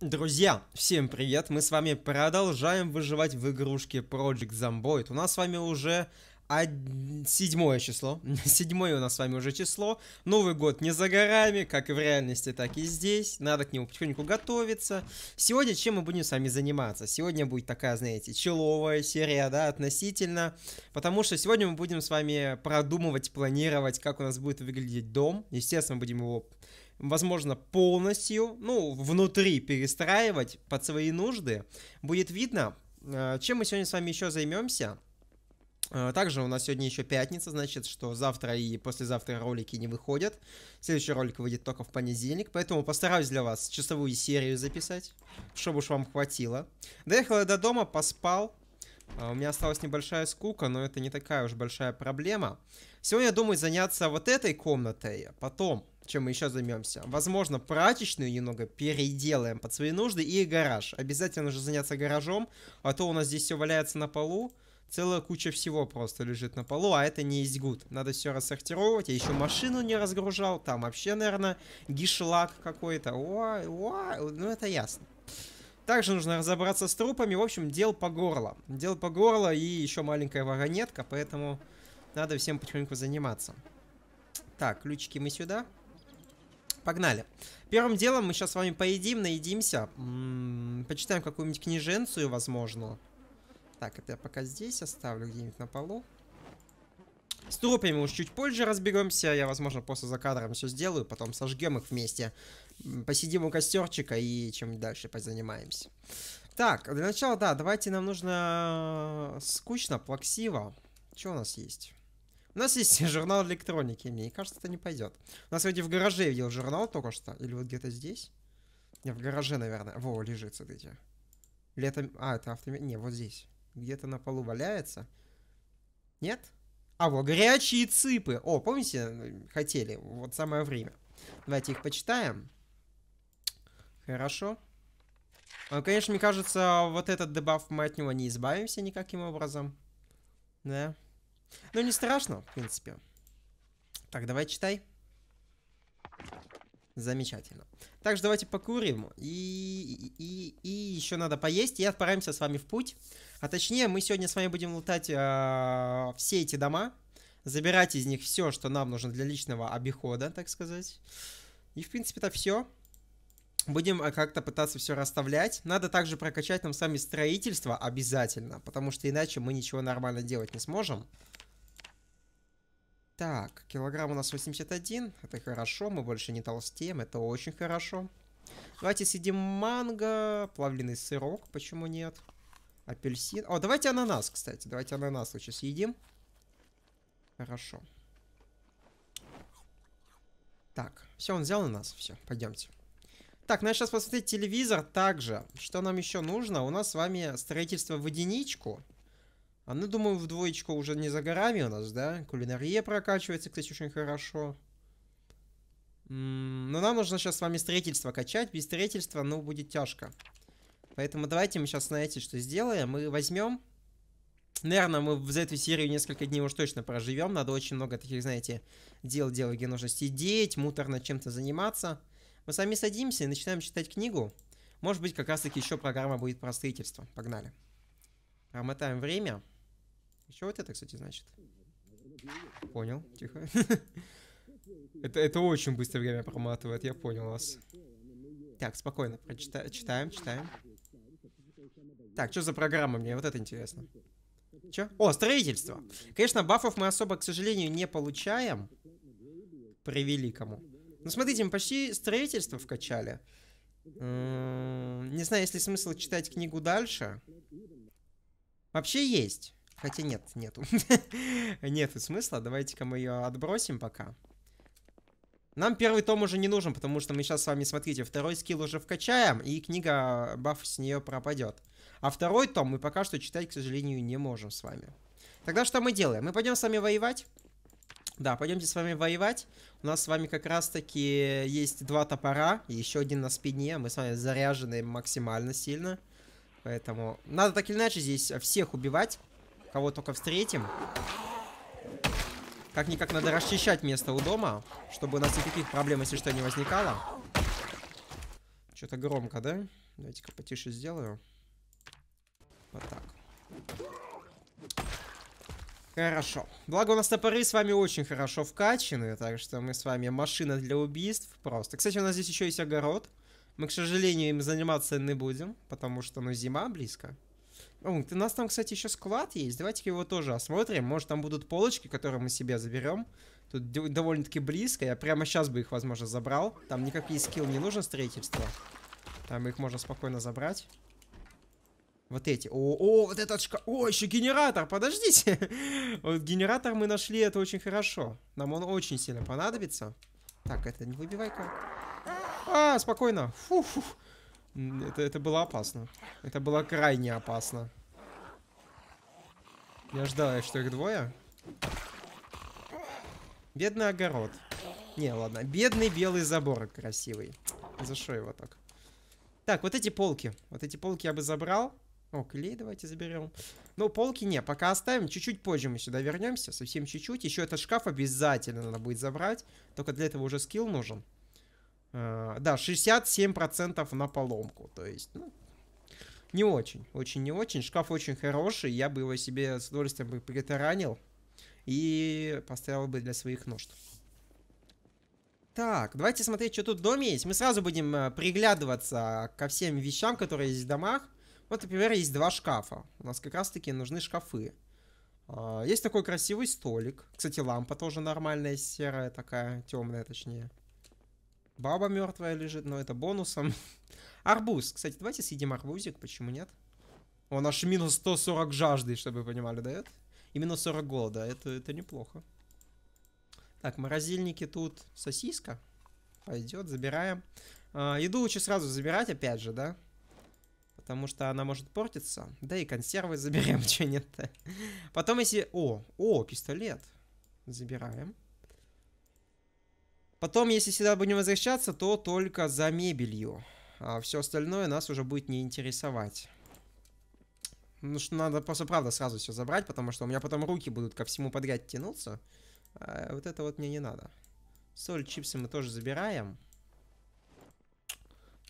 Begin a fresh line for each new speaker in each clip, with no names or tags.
Друзья, всем привет! Мы с вами продолжаем выживать в игрушке Project Zomboid. У нас с вами уже од... седьмое число. седьмое у нас с вами уже число. Новый год не за горами, как и в реальности, так и здесь. Надо к нему потихоньку готовиться. Сегодня чем мы будем с вами заниматься? Сегодня будет такая, знаете, человая серия, да, относительно. Потому что сегодня мы будем с вами продумывать, планировать, как у нас будет выглядеть дом. Естественно, будем его возможно, полностью, ну, внутри перестраивать под свои нужды. Будет видно, э, чем мы сегодня с вами еще займемся. Э, также у нас сегодня еще пятница, значит, что завтра и послезавтра ролики не выходят. Следующий ролик выйдет только в понедельник, поэтому постараюсь для вас часовую серию записать, чтобы уж вам хватило. Доехал я до дома, поспал. Э, у меня осталась небольшая скука, но это не такая уж большая проблема. Сегодня я думаю заняться вот этой комнатой, а потом чем мы еще займемся. Возможно, прачечную немного переделаем под свои нужды и гараж. Обязательно же заняться гаражом, а то у нас здесь все валяется на полу. Целая куча всего просто лежит на полу, а это не есть гуд. Надо все рассортировать. Я еще машину не разгружал. Там вообще, наверное, гишлак какой-то. Ой, ой, ну это ясно. Также нужно разобраться с трупами. В общем, дел по горло. Дел по горло и еще маленькая вагонетка, поэтому надо всем потихоньку заниматься. Так, ключики мы сюда. Погнали. Первым делом мы сейчас с вами поедим, наедимся. М -м, почитаем какую-нибудь книженцию, возможно. Так, это я пока здесь оставлю, где-нибудь на полу. С трупами уж чуть позже разберемся. Я, возможно, после за кадром все сделаю, потом сожгем их вместе. Посидим у костерчика и чем дальше позанимаемся. Так, для начала, да, давайте нам нужно э, скучно, плаксиво. Что у нас есть? У нас есть журнал электроники, мне кажется, это не пойдет. У нас вроде в гараже я видел журнал только что. Или вот где-то здесь. Не, в гараже, наверное. Во, лежит, смотрите. Летом... А, это автомобиль. Не, вот здесь. Где-то на полу валяется. Нет? А, вот, горячие цыпы. О, помните, хотели? Вот самое время. Давайте их почитаем. Хорошо. А, конечно, мне кажется, вот этот дебаф мы от него не избавимся никаким образом. Да. Ну не страшно, в принципе. Так, давай читай. Замечательно. Также давайте покурим. И, и, и еще надо поесть. И отправимся с вами в путь. А точнее, мы сегодня с вами будем лутать э, все эти дома. Забирать из них все, что нам нужно для личного обихода, так сказать. И, в принципе, это все. Будем а, как-то пытаться все расставлять. Надо также прокачать нам сами строительство обязательно. Потому что иначе мы ничего нормально делать не сможем. Так, килограмм у нас 81. Это хорошо, мы больше не толстеем. Это очень хорошо. Давайте съедим манго, плавленый сырок, почему нет? Апельсин. О, давайте ананас, кстати. Давайте ананас лучше съедим. Хорошо. Так, все, он взял нас, Все, пойдемте. Так, надо ну, сейчас посмотреть телевизор также. Что нам еще нужно? У нас с вами строительство в единичку. А ну, думаю, в двоечку уже не за горами у нас, да? Кулинария прокачивается, кстати, очень хорошо. Но нам нужно сейчас с вами строительство качать. Без строительства, ну, будет тяжко. Поэтому давайте мы сейчас, знаете, что сделаем. Мы возьмем... Наверное, мы за эту серию несколько дней уж точно проживем. Надо очень много таких, знаете, дел делать, где нужно сидеть, муторно чем-то заниматься. Мы сами садимся и начинаем читать книгу. Может быть, как раз-таки еще программа будет про строительство. Погнали. Промотаем время. Еще вот это, кстати, значит. Понял, тихо. это, это очень быстро время проматывает, я понял вас. Так, спокойно, прочитаем, читаем, читаем. Так, что за программа мне? Вот это интересно. Че? О, строительство. Конечно, бафов мы особо, к сожалению, не получаем. При великому. Ну, смотрите, мы почти строительство вкачали. М-м, не знаю, есть ли смысл читать книгу дальше. Вообще есть. Хотя нет, нету. нету смысла, давайте-ка мы ее отбросим пока. Нам первый том уже не нужен, потому что мы сейчас с вами, смотрите, второй скилл уже вкачаем, и книга э, баф с нее пропадет. А второй том мы пока что читать, к сожалению, не можем с вами. Тогда что мы делаем? Мы пойдем с вами воевать. Да, пойдемте с вами воевать. У нас с вами как раз-таки есть два топора, еще один на спине. Мы с вами заряжены максимально сильно. Поэтому надо так или иначе здесь всех убивать. Кого только встретим. Как-никак надо расчищать место у дома, чтобы у нас никаких проблем, если что, не возникало. Что-то громко, да? Давайте-ка потише сделаю. Вот так. Хорошо. Благо у нас топоры с вами очень хорошо вкачаны, так что мы с вами машина для убийств просто. Кстати, у нас здесь еще есть огород. Мы, к сожалению, им заниматься не будем, потому что, ну, зима близко. О, у нас там, кстати, еще склад есть. Давайте его тоже осмотрим. Может, там будут полочки, которые мы себе заберем. Тут довольно-таки близко. Я прямо сейчас бы их, возможно, забрал. Там никакие скилл не нужно строительство. Там их можно спокойно забрать. Вот эти. О, о, вот этот шкаф. О, еще генератор, подождите. вот генератор мы нашли, это очень хорошо. Нам он очень сильно понадобится. Так, это не выбивай-ка. А, спокойно. Фу, фу. Это, это было опасно. Это было крайне опасно. Я ждал, что их двое. Бедный огород. Не, ладно. Бедный белый забор красивый. За что его так? Так, вот эти полки. Вот эти полки я бы забрал. О, клей давайте заберем. Но ну, полки не, пока оставим. Чуть-чуть позже мы сюда вернемся. Совсем чуть-чуть. Еще этот шкаф обязательно надо будет забрать. Только для этого уже скилл нужен. Э, да, 67% на поломку. То есть, ну, не очень, очень не очень. Шкаф очень хороший, я бы его себе с удовольствием бы притаранил и поставил бы для своих нужд. Так, давайте смотреть, что тут в доме есть. Мы сразу будем э, приглядываться ко всем вещам, которые есть в домах. Вот, например, есть два шкафа. У нас как раз-таки нужны шкафы. А, есть такой красивый столик. Кстати, лампа тоже нормальная, серая такая, темная точнее. Баба мертвая лежит, но это бонусом. Арбуз. Кстати, давайте съедим арбузик, почему нет? Он аж минус 140 жажды, чтобы вы понимали, дает. И минус 40 голода, это, это неплохо. Так, морозильники тут сосиска. Пойдет, забираем. А, еду лучше сразу забирать, опять же, да? Потому что она может портиться. Да и консервы заберем, что нет-то. Потом если... О, о, пистолет. Забираем. Потом, если сюда будем возвращаться, то только за мебелью. А все остальное нас уже будет не интересовать. Ну что, надо просто, правда, сразу все забрать, потому что у меня потом руки будут ко всему подряд тянуться. А вот это вот мне не надо. Соль, чипсы мы тоже забираем.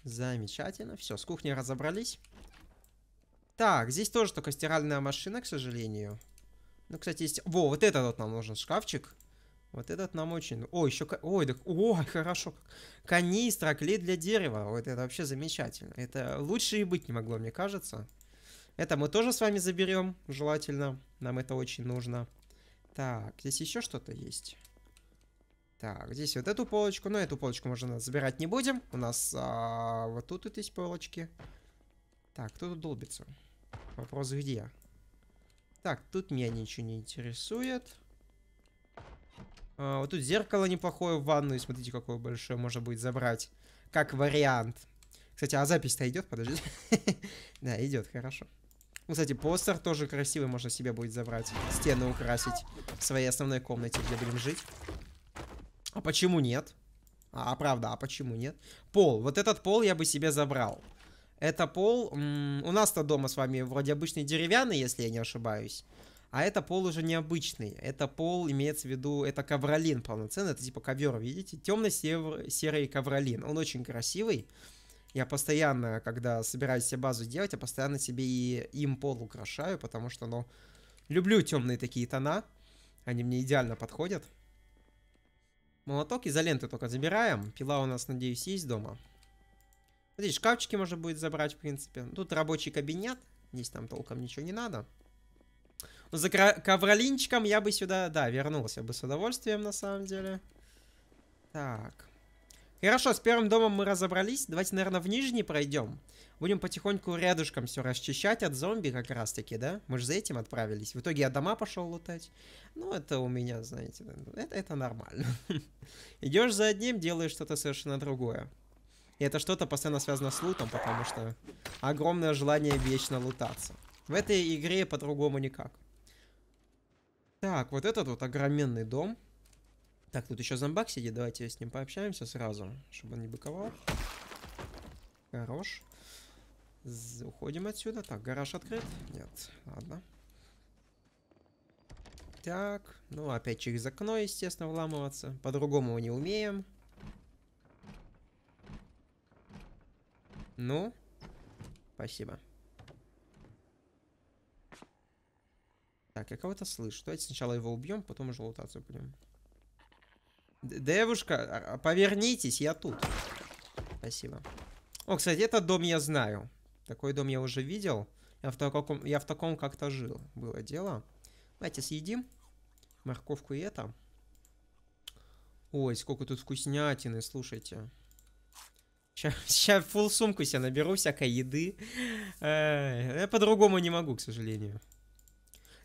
Замечательно. Все, с кухней разобрались. Так, здесь тоже только стиральная машина, к сожалению. Ну, кстати, есть... Во, вот этот вот нам нужен шкафчик. Шкафчик. Вот этот нам очень... О, еще... Ой, так. О, хорошо. Канистра, клей для дерева. Вот это вообще замечательно. Это лучше и быть не могло, мне кажется. Это мы тоже с вами заберем, желательно. Нам это очень нужно. Так, здесь еще что-то есть. Так, здесь вот эту полочку. Но эту полочку можно забирать не будем. У нас а, вот тут вот есть полочки. Так, кто тут долбится? Вопрос где? Так, тут меня ничего не интересует. А, вот тут зеркало неплохое в ванную. Смотрите, какое большое можно будет забрать. Как вариант. Кстати, а запись-то идет? Подожди. Да, идет, хорошо. Ну, кстати, постер тоже красивый, можно себе будет забрать. Стены украсить в своей основной комнате, где будем жить. А почему нет? А, а, правда, а почему нет? Пол. Вот этот пол я бы себе забрал. Это пол... у нас-то дома с вами вроде обычный деревянный, если я не ошибаюсь. А это пол уже необычный. Это пол имеется в виду, это ковролин полноценный, это типа ковер, видите? Темно-серый ковролин. Он очень красивый. Я постоянно, когда собираюсь себе базу делать, я постоянно себе и им пол украшаю, потому что, ну, люблю темные такие тона. Они мне идеально подходят. Молоток изоленты только забираем. Пила у нас, надеюсь, есть дома. Смотри, шкафчики можно будет забрать, в принципе. Тут рабочий кабинет. Здесь там толком ничего не надо. Но ну, за ковролинчиком я бы сюда, да, вернулся бы с удовольствием, на самом деле. Так. Хорошо, с первым домом мы разобрались. Давайте, наверное, в нижний пройдем. Будем потихоньку рядышком все расчищать от зомби как раз-таки, да? Мы же за этим отправились. В итоге я дома пошел лутать. Ну, это у меня, знаете, это, это нормально. Идешь за одним, делаешь что-то совершенно другое. И это что-то постоянно связано с лутом, потому что огромное желание вечно лутаться. В этой игре по-другому никак. Так, вот этот вот огроменный дом. Так, тут еще зомбак сидит, давайте с ним пообщаемся сразу, чтобы он не быковал. Хорош. Уходим отсюда. Так, гараж открыт? Нет, ладно. Так, ну опять через окно, естественно, вламываться. По-другому не умеем. Ну, спасибо. Так, я кого-то слышу. Давайте сначала его убьем, потом уже лутацию будем. Д Девушка, а, а, повернитесь, я тут. Спасибо. О, кстати, этот дом я знаю. Такой дом я уже видел. Я в таком, таком как-то жил. Было дело. Давайте съедим морковку и это. Ой, сколько тут вкуснятины, слушайте. Сейчас фул сумку себе наберу всякой еды. я по-другому не могу, к сожалению.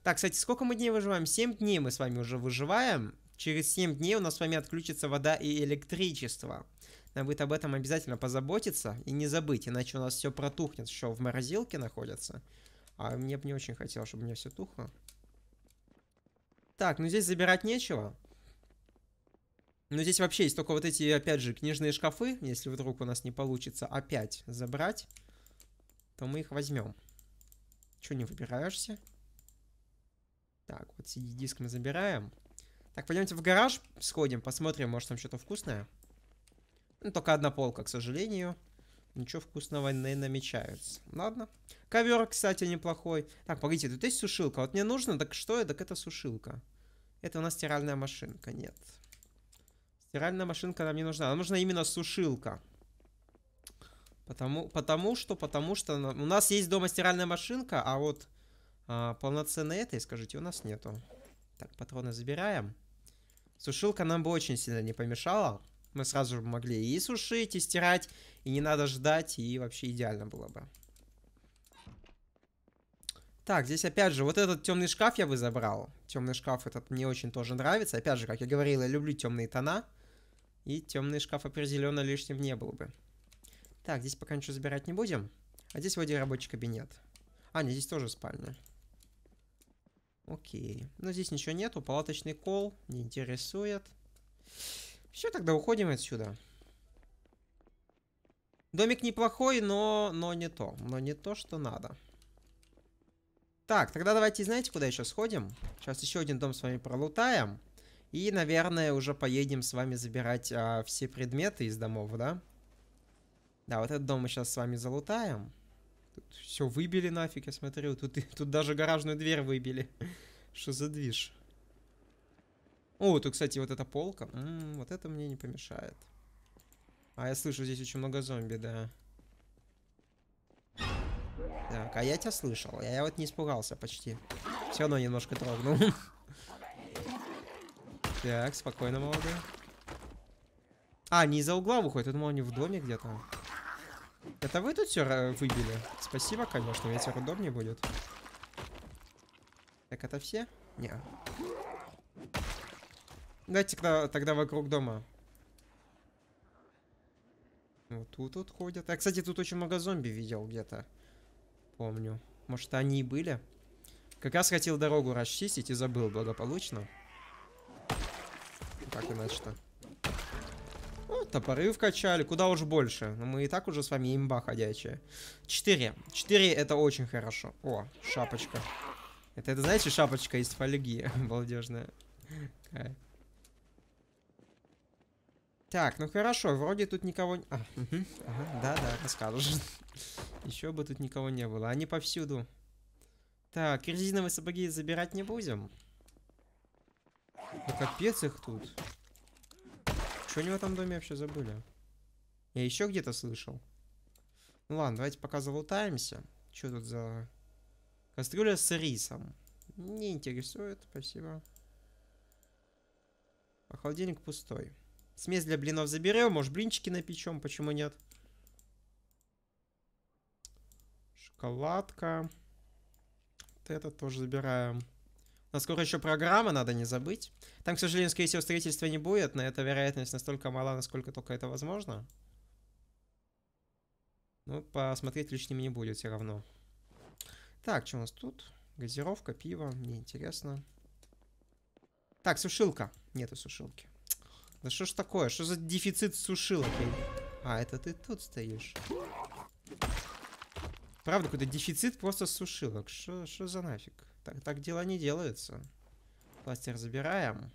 Так, кстати, сколько мы дней выживаем? 7 дней мы с вами уже выживаем. Через 7 дней у нас с вами отключится вода и электричество. Нам будет об этом обязательно позаботиться и не забыть, иначе у нас все протухнет, что в морозилке находится. А мне бы не очень хотелось, чтобы у меня все тухло. Так, ну здесь забирать нечего. Но здесь вообще есть только вот эти, опять же, книжные шкафы. Если вдруг у нас не получится опять забрать, то мы их возьмем. Че не выбираешься? Так, вот CD-диск мы забираем. Так, пойдемте в гараж сходим, посмотрим, может там что-то вкусное. Ну, только одна полка, к сожалению. Ничего вкусного не намечается. Ладно. Ковер, кстати, неплохой. Так, погодите, тут есть сушилка. Вот мне нужно, так что это? Так это сушилка. Это у нас стиральная машинка, нет. Стиральная машинка нам не нужна. Нам нужна именно сушилка. Потому, потому что, потому что у нас есть дома стиральная машинка, а вот а, полноценной этой, скажите, у нас нету. Так, патроны забираем. Сушилка нам бы очень сильно не помешала. Мы сразу могли и сушить, и стирать, и не надо ждать, и вообще идеально было бы. Так, здесь опять же, вот этот темный шкаф я бы забрал. Темный шкаф этот мне очень тоже нравится. Опять же, как я говорил, я люблю темные тона. И темный шкаф определенно лишним не был бы. Так, здесь пока ничего забирать не будем. А здесь вроде рабочий кабинет. А, нет, здесь тоже спальня. Окей. Но ну, здесь ничего нету. Палаточный кол не интересует. Все, тогда уходим отсюда. Домик неплохой, но, но не то. Но не то, что надо. Так, тогда давайте, знаете, куда еще сходим? Сейчас еще один дом с вами пролутаем. И, наверное, уже поедем с вами забирать а, все предметы из домов, да? Да, вот этот дом мы сейчас с вами залутаем все выбили нафиг, я смотрю. Тут, тут даже гаражную дверь выбили. Что за движ? О, тут, кстати, вот эта полка. М -м, вот это мне не помешает. А я слышу, здесь очень много зомби, да. Так, а я тебя слышал. Я, я вот не испугался почти. Все равно немножко трогнул. Так, спокойно, молодой. А, не из-за угла выходит. Я думал, они в доме где-то. Это вы тут все выбили? Спасибо, конечно, ведь удобнее будет. Так, это все? Не. Давайте тогда, тогда вокруг дома. Вот ну, тут вот ходят. А, кстати, тут очень много зомби видел где-то. Помню. Может, они и были? Как раз хотел дорогу расчистить и забыл благополучно. Так, иначе-то топоры вкачали, куда уж больше. Но мы и так уже с вами имба ходячая. Четыре. Четыре это очень хорошо. О, шапочка. Это, это знаете, шапочка из фольги молодежная. Так, ну хорошо, вроде тут никого... А, угу, ага, да, да, расскажешь. Еще бы тут никого не было. Они повсюду. Так, резиновые сапоги забирать не будем. Да капец их тут. Что у него там в доме вообще забыли? Я еще где-то слышал. Ну ладно, давайте пока залутаемся. Что тут за... Кастрюля с рисом. Не интересует, спасибо. А холодильник пустой. Смесь для блинов заберем, может блинчики напечем, почему нет? Шоколадка. Вот это тоже забираем. Но скоро еще программа, надо не забыть. Там, к сожалению, скорее всего, строительства не будет, но эта вероятность настолько мала, насколько только это возможно. Ну, посмотреть лишним не будет все равно. Так, что у нас тут? Газировка, пиво, мне интересно. Так, сушилка. Нету сушилки. Да что ж такое? Что за дефицит сушилок? А, это ты тут стоишь. Правда, какой-то дефицит просто сушилок. Что за нафиг? Так, так дела не делаются. Пластер забираем.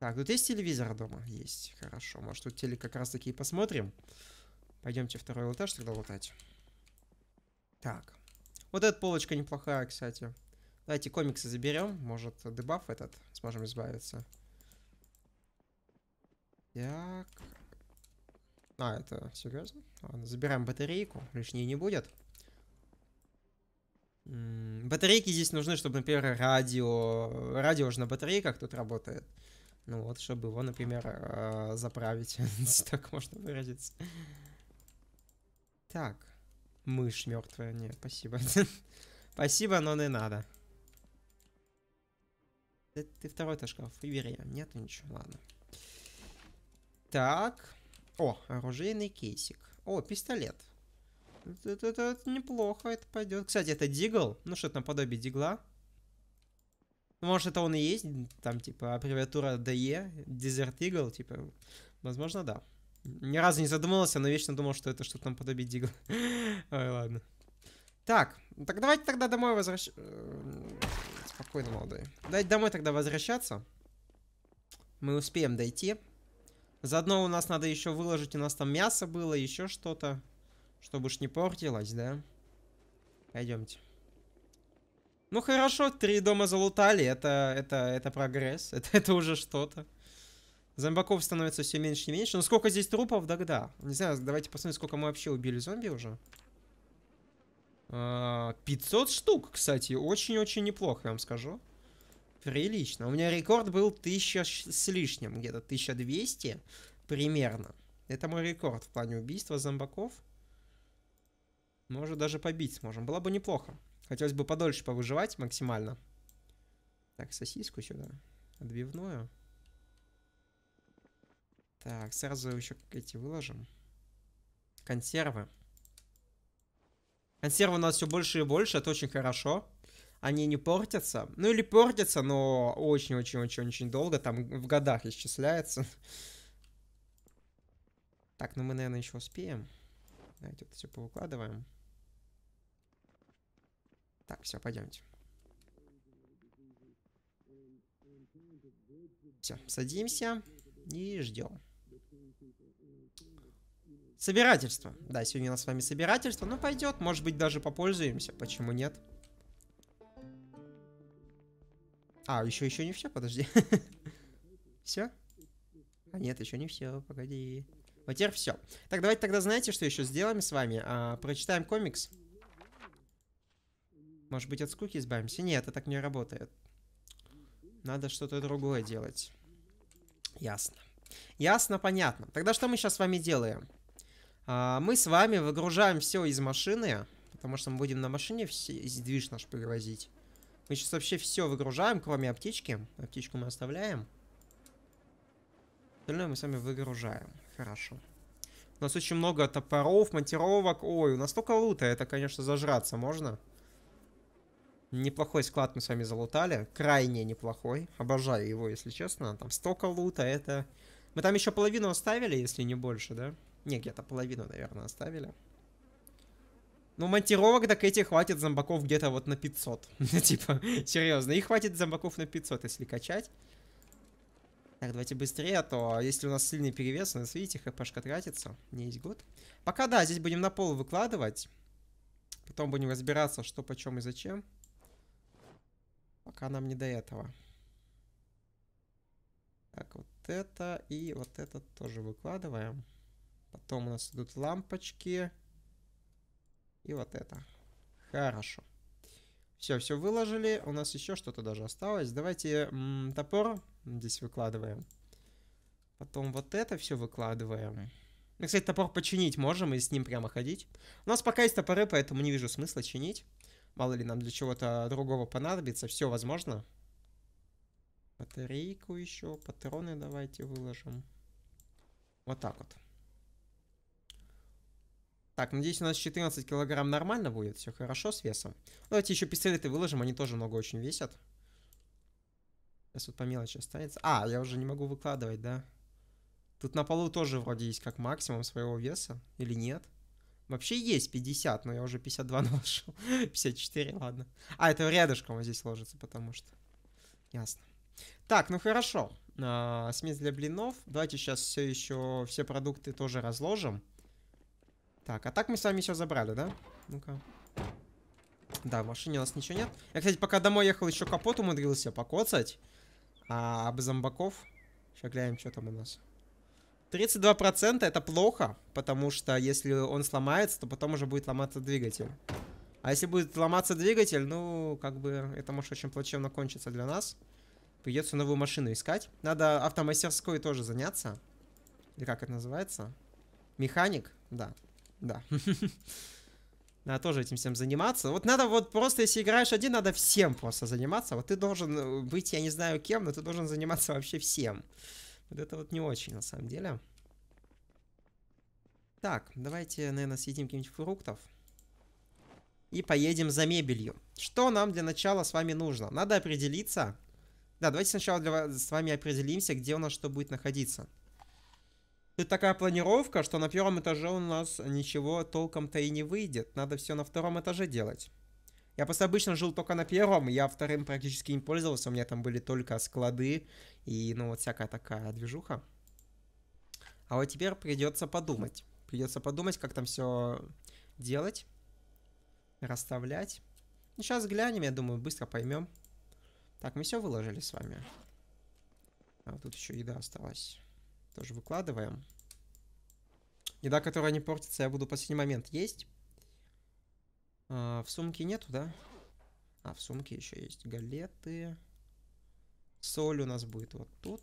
Так, тут есть телевизор дома? Есть, хорошо. Может, тут телек как раз таки и посмотрим. Пойдемте второй этаж тогда лутать. Так. Вот эта полочка неплохая, кстати. Давайте комиксы заберем. Может, дебаф этот сможем избавиться. Так. А, это серьезно? Ладно, забираем батарейку. Лишней не будет. Батарейки здесь нужны, чтобы, например, радио... Радио же на батарейках тут работает. Ну вот, чтобы его, например, а, заправить. так можно выразиться. Так. Мышь мертвая. Нет, спасибо. спасибо, но не надо. Э, ты, ты второй-то шкаф. Вере. Нету ничего. Ладно. Так. О, оружейный кейсик. О, пистолет. Это, это, это, неплохо, это пойдет. Кстати, это Дигл. Ну, что-то наподобие Дигла. Может, это он и есть, там, типа, аббревиатура DE, Desert Eagle, типа, возможно, да. Ни разу не задумывался, но вечно думал, что это что-то наподобие Дигла. Ой, ладно. Так, так давайте тогда домой возвращаться. Э, спокойно, молодой. Давайте домой тогда возвращаться. Мы успеем дойти. Заодно у нас надо еще выложить, у нас там мясо было, еще что-то. Чтобы уж не портилось, да? Пойдемте. Ну хорошо, три дома залутали. Это, это, это прогресс. Это, это уже что-то. Зомбаков становится все меньше и меньше. Но ну сколько здесь трупов, да да. Не знаю, давайте посмотрим, сколько мы вообще убили зомби уже. 500 а, штук, кстати. Очень-очень неплохо, я вам скажу. Прилично. У меня рекорд был 1000 с лишним, где-то 1200 примерно. Это мой рекорд в плане убийства зомбаков. Мы даже побить сможем. Было бы неплохо. Хотелось бы подольше повыживать максимально. Так, сосиску сюда. Отбивную. Так, сразу еще эти выложим. Консервы. Консервы у нас все больше и больше, это очень хорошо. Они не портятся. Ну или портятся, но очень-очень-очень-очень долго. Там в годах исчисляется. Так, ну мы, наверное, еще успеем. Давайте это все повыкладываем. Так, все, пойдемте. Все, садимся и ждем. Собирательство. Да, сегодня у нас с вами собирательство. Ну, пойдет. Может быть, даже попользуемся. Почему нет? А, еще, еще не все, подожди. Все? А нет, еще не все, погоди. Вот теперь все. Так, давайте тогда знаете, что еще сделаем с вами? А, прочитаем комикс. Может быть, от скуки избавимся? Нет, это так не работает. Надо что-то другое делать. Ясно. Ясно, понятно. Тогда что мы сейчас с вами делаем? А, мы с вами выгружаем все из машины, потому что мы будем на машине движ наш перевозить. Мы сейчас вообще все выгружаем, кроме аптечки. Аптечку мы оставляем. Остальное мы с вами выгружаем. Хорошо. У нас очень много топоров, монтировок. Ой, у нас столько лута. Это, конечно, зажраться можно. Неплохой склад мы с вами залутали. Крайне неплохой. Обожаю его, если честно. Там столько лута, это... Мы там еще половину оставили, если не больше, да? Не, где-то половину, наверное, оставили. Ну, монтировок так Кэти хватит зомбаков где-то вот на 500. Ну, типа, серьезно. их хватит зомбаков на 500, если качать. Так, давайте быстрее, а то если у нас сильный перевес, у нас, видите, хпшка тратится. Не есть год. Пока, да, здесь будем на пол выкладывать. Потом будем разбираться, что, почем и зачем. Пока нам не до этого. Так, вот это и вот это тоже выкладываем. Потом у нас идут лампочки. И вот это. Хорошо. Все, все выложили. У нас еще что-то даже осталось. Давайте топор здесь выкладываем. Потом вот это все выкладываем. Мы, кстати, топор починить можем и с ним прямо ходить. У нас пока есть топоры, поэтому не вижу смысла чинить. Мало ли нам для чего-то другого понадобится. Все возможно. Батарейку еще, патроны давайте выложим. Вот так вот. Так, надеюсь, у нас 14 килограмм нормально будет, все хорошо с весом. Давайте еще пистолеты выложим, они тоже много очень весят. Сейчас вот по мелочи останется. А, я уже не могу выкладывать, да? Тут на полу тоже вроде есть как максимум своего веса, или нет? Нет. Вообще есть 50, но я уже 52 наложил. 54, ладно. А, это рядышком вот здесь ложится, потому что... Ясно. Так, ну хорошо. А, смесь для блинов. Давайте сейчас все еще все продукты тоже разложим. Так, а так мы с вами все забрали, да? Ну-ка. Да, в машине у нас ничего нет. Я, кстати, пока домой ехал, еще капот умудрился покоцать. А об а зомбаков. Сейчас глянем, что там у нас. 32% это плохо, потому что если он сломается, то потом уже будет ломаться двигатель. А если будет ломаться двигатель, ну, как бы, это может очень плачевно кончиться для нас. Придется новую машину искать. Надо автомастерской тоже заняться. Или как это называется? Механик? Да. Да. Надо тоже этим всем заниматься. Вот надо вот просто, если играешь один, надо всем просто заниматься. Вот ты должен э, быть, я не знаю кем, но ты должен заниматься вообще всем. Вот это вот не очень, на самом деле. Так, давайте, наверное, съедим каких-нибудь фруктов. И поедем за мебелью. Что нам для начала с вами нужно? Надо определиться. Да, давайте сначала для вас, с вами определимся, где у нас что будет находиться. Тут такая планировка, что на первом этаже у нас ничего толком-то и не выйдет. Надо все на втором этаже делать. Я просто обычно жил только на первом, я вторым практически не пользовался, у меня там были только склады и, ну, вот всякая такая движуха. А вот теперь придется подумать. Придется подумать, как там все делать, расставлять. сейчас ну, глянем, я думаю, быстро поймем. Так, мы все выложили с вами. А тут еще еда осталась. Тоже выкладываем. Еда, которая не портится, я буду в последний момент есть. А, в сумке нету, да? А, в сумке еще есть галеты. Соль у нас будет вот тут.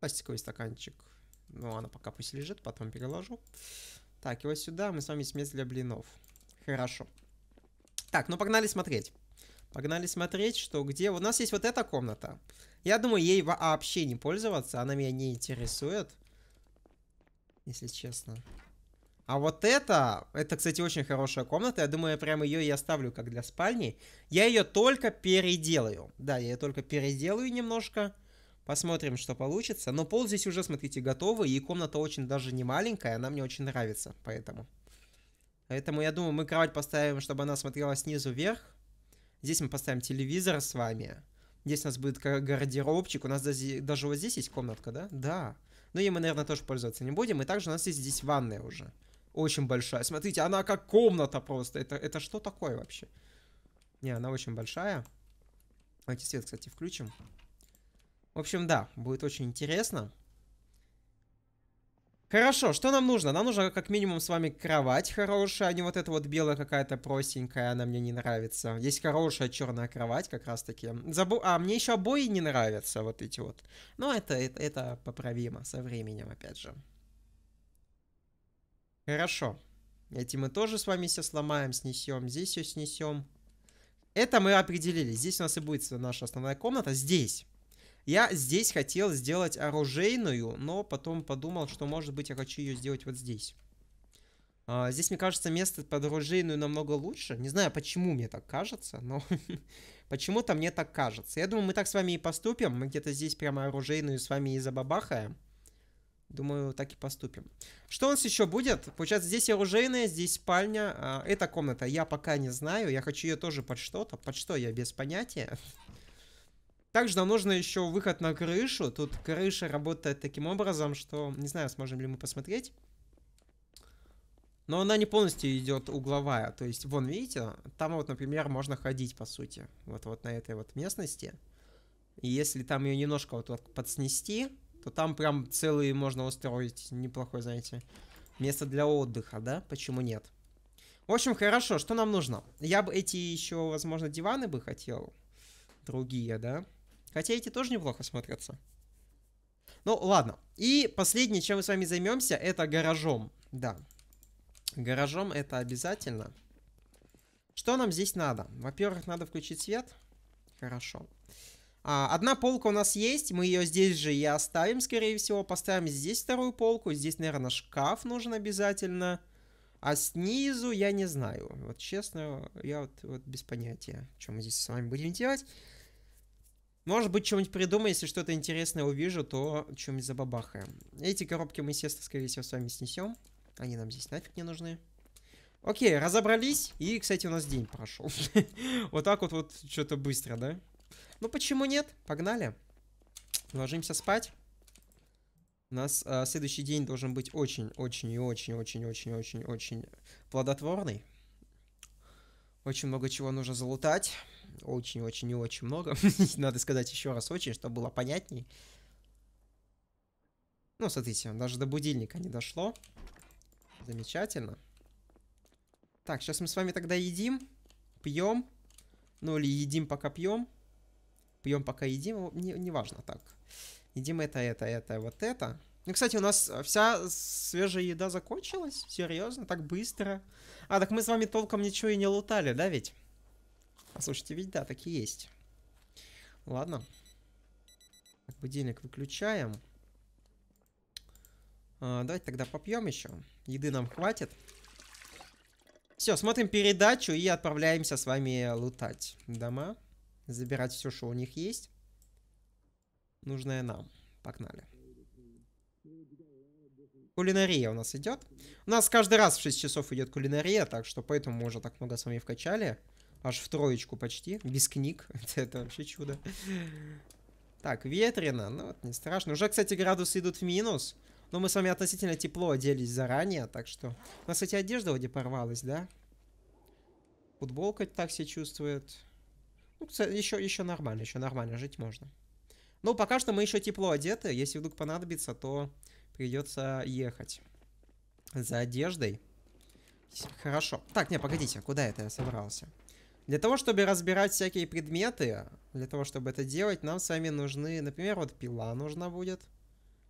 Пластиковый стаканчик. Ну, она пока пусть лежит, потом переложу. Так, его сюда, мы с вами смесь для блинов. Хорошо. Так, ну погнали смотреть. Погнали смотреть, что где. У нас есть вот эта комната. Я думаю, ей вообще не пользоваться, она меня не интересует. Если честно. А вот это, это, кстати, очень хорошая комната. Я думаю, я прям ее и оставлю как для спальни. Я ее только переделаю. Да, я ее только переделаю немножко. Посмотрим, что получится. Но пол здесь уже, смотрите, готовый. И комната очень даже не маленькая. Она мне очень нравится, поэтому. Поэтому я думаю, мы кровать поставим, чтобы она смотрела снизу вверх. Здесь мы поставим телевизор с вами. Здесь у нас будет гардеробчик. У нас даже, даже вот здесь есть комнатка, да? Да. Но ну, ей мы, наверное, тоже пользоваться не будем. И также у нас есть здесь ванная уже. Очень большая. Смотрите, она как комната просто. Это, это что такое вообще? Не, она очень большая. Давайте свет, кстати, включим. В общем, да, будет очень интересно. Хорошо, что нам нужно? Нам нужно как минимум с вами кровать хорошая, а не вот эта вот белая какая-то простенькая, она мне не нравится. Есть хорошая черная кровать как раз таки. Забу... А, мне еще обои не нравятся, вот эти вот. Но это, это, это поправимо со временем, опять же. Хорошо. Эти мы тоже с вами все сломаем, снесем. Здесь все снесем. Это мы определили. Здесь у нас и будет наша основная комната. Здесь. Я здесь хотел сделать оружейную, но потом подумал, что может быть я хочу ее сделать вот здесь. А, здесь, мне кажется, место под оружейную намного лучше. Не знаю, почему мне так кажется, но почему-то мне так кажется. Я думаю, мы так с вами и поступим. Мы где-то здесь прямо оружейную с вами и забабахаем. Думаю, так и поступим. Что у нас еще будет? Получается, здесь оружейная, здесь спальня. А, эта комната я пока не знаю. Я хочу ее тоже под что-то. Под что я без понятия. Также нам нужно еще выход на крышу. Тут крыша работает таким образом, что... Не знаю, сможем ли мы посмотреть. Но она не полностью идет угловая. То есть, вон, видите, там вот, например, можно ходить, по сути. Вот, вот на этой вот местности. И если там ее немножко вот, вот подснести, то там прям целый можно устроить неплохой, знаете, место для отдыха, да? Почему нет? В общем, хорошо, что нам нужно? Я бы эти еще, возможно, диваны бы хотел. Другие, да? Хотя эти тоже неплохо смотрятся. Ну, ладно. И последнее, чем мы с вами займемся, это гаражом. Да. Гаражом это обязательно. Что нам здесь надо? Во-первых, надо включить свет. Хорошо. Хорошо. А, одна полка у нас есть, мы ее здесь же и оставим, скорее всего. Поставим здесь вторую полку, здесь, наверное, шкаф нужен обязательно. А снизу я не знаю. Вот честно, я вот, вот без понятия, что мы здесь с вами будем делать. Может быть, что-нибудь придумаю, если что-то интересное увижу, то что-нибудь забабахаем. Эти коробки мы, естественно, скорее всего, с вами снесем. Они нам здесь нафиг не нужны. Окей, разобрались. И, кстати, у нас день прошел. вот так вот, вот что-то быстро, да? Ну почему нет? Погнали. Ложимся спать. У нас э, следующий день должен быть очень-очень и очень-очень-очень-очень-очень плодотворный. Очень много чего нужно залутать. Очень-очень и очень много. Надо сказать еще раз очень, чтобы было понятней. Ну, смотрите, даже до будильника не дошло. Замечательно. Так, сейчас мы с вами тогда едим, пьем. Ну, или едим, пока пьем пьем пока едим, не, не важно так. Едим это, это, это, вот это. Ну, кстати, у нас вся свежая еда закончилась, серьезно, так быстро. А, так мы с вами толком ничего и не лутали, да ведь? Слушайте, ведь да, так и есть. Ладно. Так, будильник выключаем. А, давайте тогда попьем еще. Еды нам хватит. Все, смотрим передачу и отправляемся с вами лутать дома забирать все, что у них есть. Нужное нам. Погнали. Кулинария у нас идет. У нас каждый раз в 6 часов идет кулинария, так что поэтому мы уже так много с вами вкачали. Аж в троечку почти, без книг. это, вообще чудо. Так, ветрено, ну вот не страшно. Уже, кстати, градусы идут в минус. Но мы с вами относительно тепло оделись заранее, так что... У нас, кстати, одежда вроде порвалась, да? Футболка так себя чувствует. Ну, еще, еще нормально, еще нормально жить можно. Ну, пока что мы еще тепло одеты. Если вдруг понадобится, то придется ехать за одеждой. Хорошо. Так, не, погодите, а куда это я собрался? Для того, чтобы разбирать всякие предметы, для того, чтобы это делать, нам с вами нужны, например, вот пила нужна будет.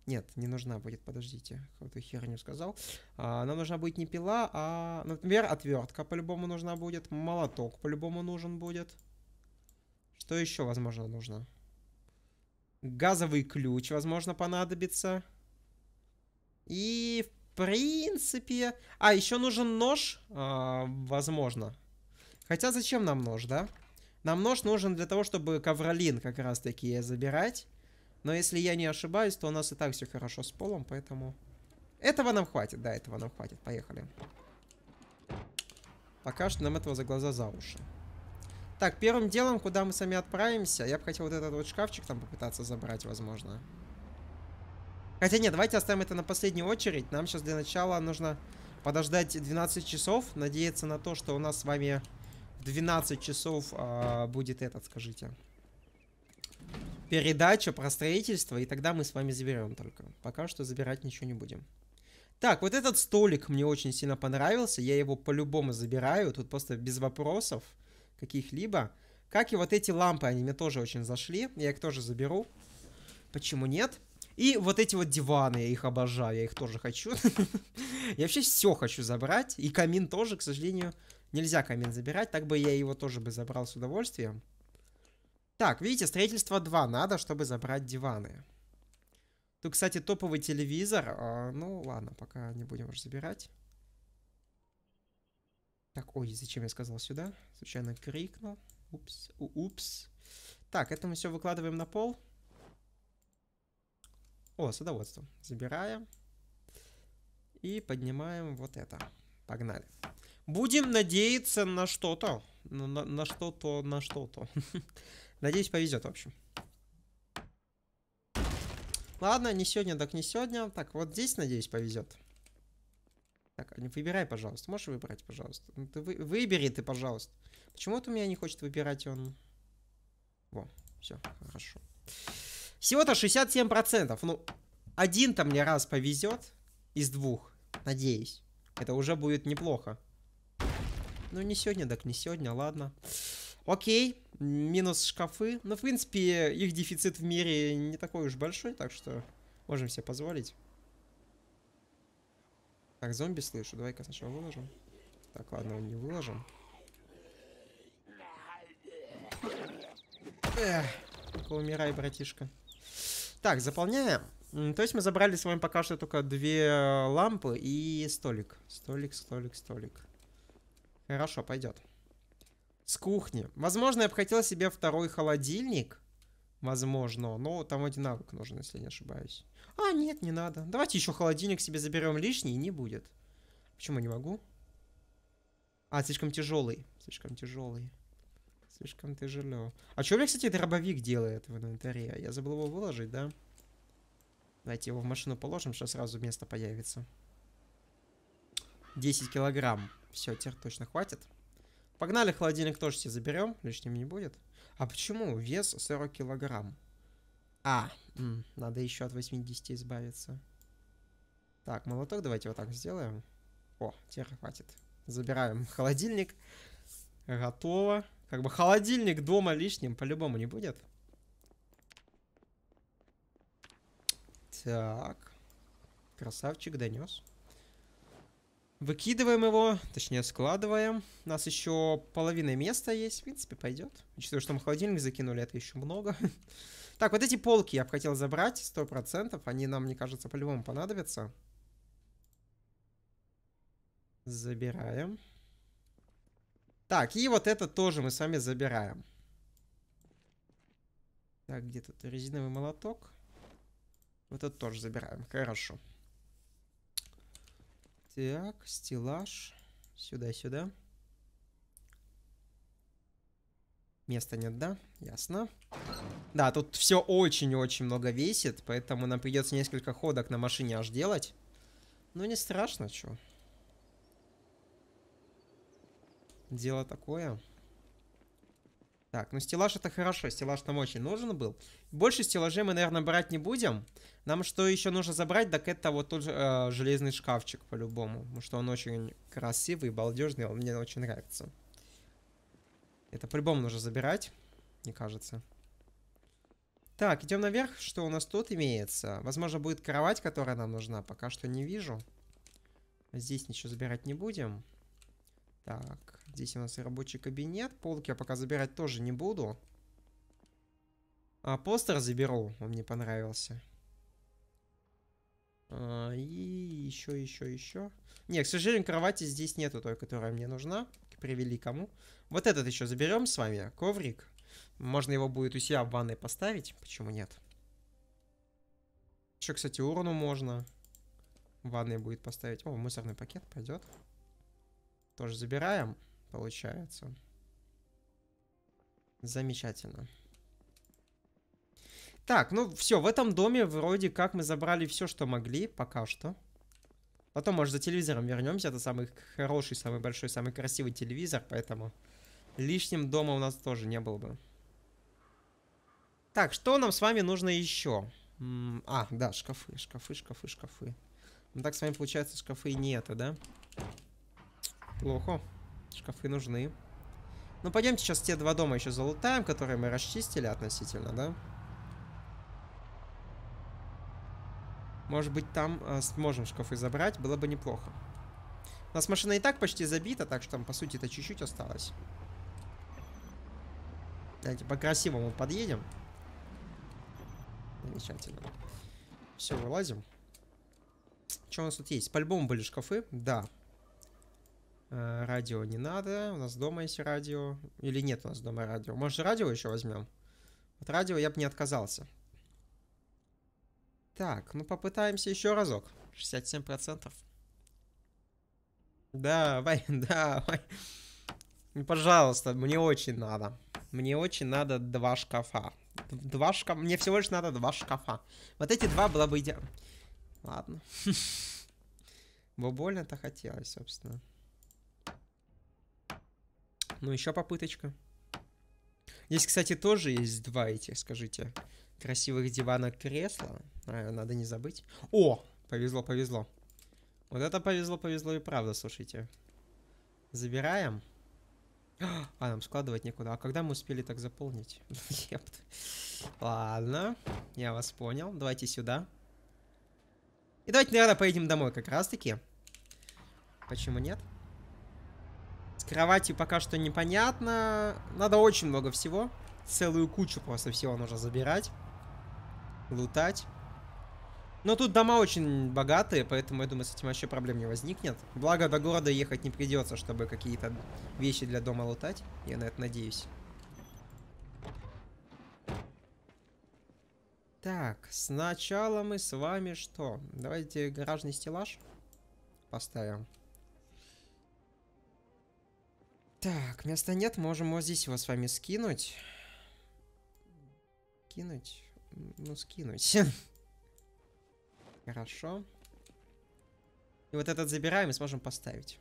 Нет, не нужна будет, подождите, какую-то херню сказал. А, нам нужна будет не пила, а, например, отвертка по-любому нужна будет, молоток по-любому нужен будет. Что еще, возможно, нужно? Газовый ключ, возможно, понадобится. И, в принципе... А, еще нужен нож? А, возможно. Хотя зачем нам нож, да? Нам нож нужен для того, чтобы ковролин как раз-таки забирать. Но если я не ошибаюсь, то у нас и так все хорошо с полом, поэтому... Этого нам хватит, да, этого нам хватит. Поехали. Пока что нам этого за глаза за уши. Так, первым делом, куда мы сами отправимся, я бы хотел вот этот вот шкафчик там попытаться забрать, возможно. Хотя нет, давайте оставим это на последнюю очередь. Нам сейчас для начала нужно подождать 12 часов, надеяться на то, что у нас с вами в 12 часов э, будет этот, скажите. Передача про строительство, и тогда мы с вами заберем только. Пока что забирать ничего не будем. Так, вот этот столик мне очень сильно понравился, я его по-любому забираю, тут просто без вопросов каких-либо. Как и вот эти лампы, они мне тоже очень зашли. Я их тоже заберу. Почему нет? И вот эти вот диваны, я их обожаю, я их тоже хочу. Я вообще все хочу забрать. И камин тоже, к сожалению, нельзя камин забирать. Так бы я его тоже бы забрал с удовольствием. Так, видите, строительство 2 надо, чтобы забрать диваны. Тут, кстати, топовый телевизор. А, ну, ладно, пока не будем уже забирать. Так, ой, зачем я сказал сюда? Случайно крикнул. Упс, у, упс. Так, это мы все выкладываем на пол. О, садоводство. Забираем. И поднимаем вот это. Погнали. Будем надеяться на что-то. На, на что-то, на что-то. Надеюсь, повезет, в общем. Ладно, не сегодня, так не сегодня. Так, вот здесь, надеюсь, повезет. Так, не выбирай, пожалуйста. Можешь выбрать, пожалуйста? Ну, ты вы... Выбери ты, пожалуйста. Почему-то у меня не хочет выбирать он. Во, все, хорошо. Всего-то 67%. Ну, один-то мне раз повезет из двух, надеюсь. Это уже будет неплохо. Ну, не сегодня, так не сегодня, ладно. Окей, минус шкафы. Но, ну, в принципе, их дефицит в мире не такой уж большой, так что можем себе позволить. Так, зомби слышу. Давай-ка сначала выложим. Так, ладно, не выложим. Эх, умирай, братишка. Так, заполняем. То есть мы забрали с вами пока что только две э, лампы и столик. Столик, столик, столик. Хорошо, пойдет. С кухни. Возможно, я бы хотел себе второй холодильник. Возможно. Но там один навык нужен, если не ошибаюсь. А, нет, не надо. Давайте еще холодильник себе заберем лишний, не будет. Почему не могу? А, слишком тяжелый. Слишком тяжелый. Слишком тяжело. А что у меня, кстати, дробовик делает в инвентаре? Я забыл его выложить, да? Давайте его в машину положим, сейчас сразу место появится. 10 килограмм. Все, тех точно хватит. Погнали, холодильник тоже себе заберем. Лишним не будет. А почему? Вес 40 килограмм. А, надо еще от 80 избавиться. Так, молоток давайте вот так сделаем. О, теперь хватит. Забираем холодильник. Готово. Как бы холодильник дома лишним по-любому не будет. Так. Красавчик донес. Выкидываем его, точнее складываем. У нас еще половина места есть, в принципе, пойдет. Учитывая, что мы холодильник закинули, это еще много. Так, вот эти полки я бы хотел забрать, 100%. Они нам, мне кажется, по-любому понадобятся. Забираем. Так, и вот это тоже мы с вами забираем. Так, где тут резиновый молоток? Вот это тоже забираем. Хорошо. Так, стеллаж. Сюда-сюда. Места нет, да? Ясно. Да, тут все очень-очень много весит, поэтому нам придется несколько ходок на машине аж делать. Но ну, не страшно, чё. Дело такое. Так, ну стеллаж это хорошо, стеллаж нам очень нужен был. Больше стеллажей мы, наверное, брать не будем. Нам что еще нужно забрать, так это вот тот э, железный шкафчик по-любому. Потому что он очень красивый, балдежный, он мне очень нравится. Это по-любому нужно забирать, мне кажется. Так, идем наверх. Что у нас тут имеется? Возможно, будет кровать, которая нам нужна. Пока что не вижу. Здесь ничего забирать не будем. Так, здесь у нас и рабочий кабинет. Полки я пока забирать тоже не буду. А постер заберу, он мне понравился. А, и еще, еще, еще. Не, к сожалению, кровати здесь нету той, которая мне нужна привели кому. Вот этот еще заберем с вами, коврик. Можно его будет у себя в ванной поставить, почему нет. Еще, кстати, урну можно в ванной будет поставить. О, мусорный пакет пойдет. Тоже забираем, получается. Замечательно. Так, ну все, в этом доме вроде как мы забрали все, что могли пока что. Потом, может, за телевизором вернемся. Это самый хороший, самый большой, самый красивый телевизор, поэтому лишним дома у нас тоже не было бы. Так, что нам с вами нужно еще? а, да, шкафы, шкафы, шкафы, шкафы. Ну так с вами получается, шкафы нету, да? Плохо. Шкафы нужны. Ну, пойдемте сейчас те два дома еще залутаем, которые мы расчистили относительно, да? Да. Может быть, там э, сможем шкафы забрать, было бы неплохо. У нас машина и так почти забита, так что там, по сути, это чуть-чуть осталось. Давайте по-красивому подъедем. Замечательно. Все, вылазим. Что у нас тут есть? По-любому были шкафы? Да. Э, радио не надо. У нас дома есть радио. Или нет у нас дома радио? Может, радио еще возьмем? От радио я бы не отказался. Так, ну попытаемся еще разок. 67%. Давай, давай. Ну, пожалуйста, мне очень надо. Мне очень надо два шкафа. Два шкафа. Мне всего лишь надо два шкафа. Вот эти два было бы идеально. Ладно. Бы больно-то хотелось, собственно. Ну, еще попыточка. Здесь, кстати, тоже есть два этих, скажите, красивых дивана-кресла. Э, надо не забыть. О! Повезло, повезло. Вот это повезло, повезло и правда, слушайте. Забираем. А, нам складывать некуда. А когда мы успели так заполнить? Ладно, я вас понял. Давайте сюда. И давайте, наверное, поедем домой как раз-таки. Почему нет? С кроватью пока что непонятно. Надо очень много всего. Целую кучу просто всего нужно забирать. Лутать. Но тут дома очень богатые, поэтому, я думаю, с этим вообще проблем не возникнет. Благо, до города ехать не придется, чтобы какие-то вещи для дома лутать. Я на это надеюсь. Так, сначала мы с вами что? Давайте гаражный стеллаж поставим. Так, места нет, можем вот здесь его с вами скинуть. Кинуть? Ну, скинуть. Хорошо. И вот этот забираем и сможем поставить.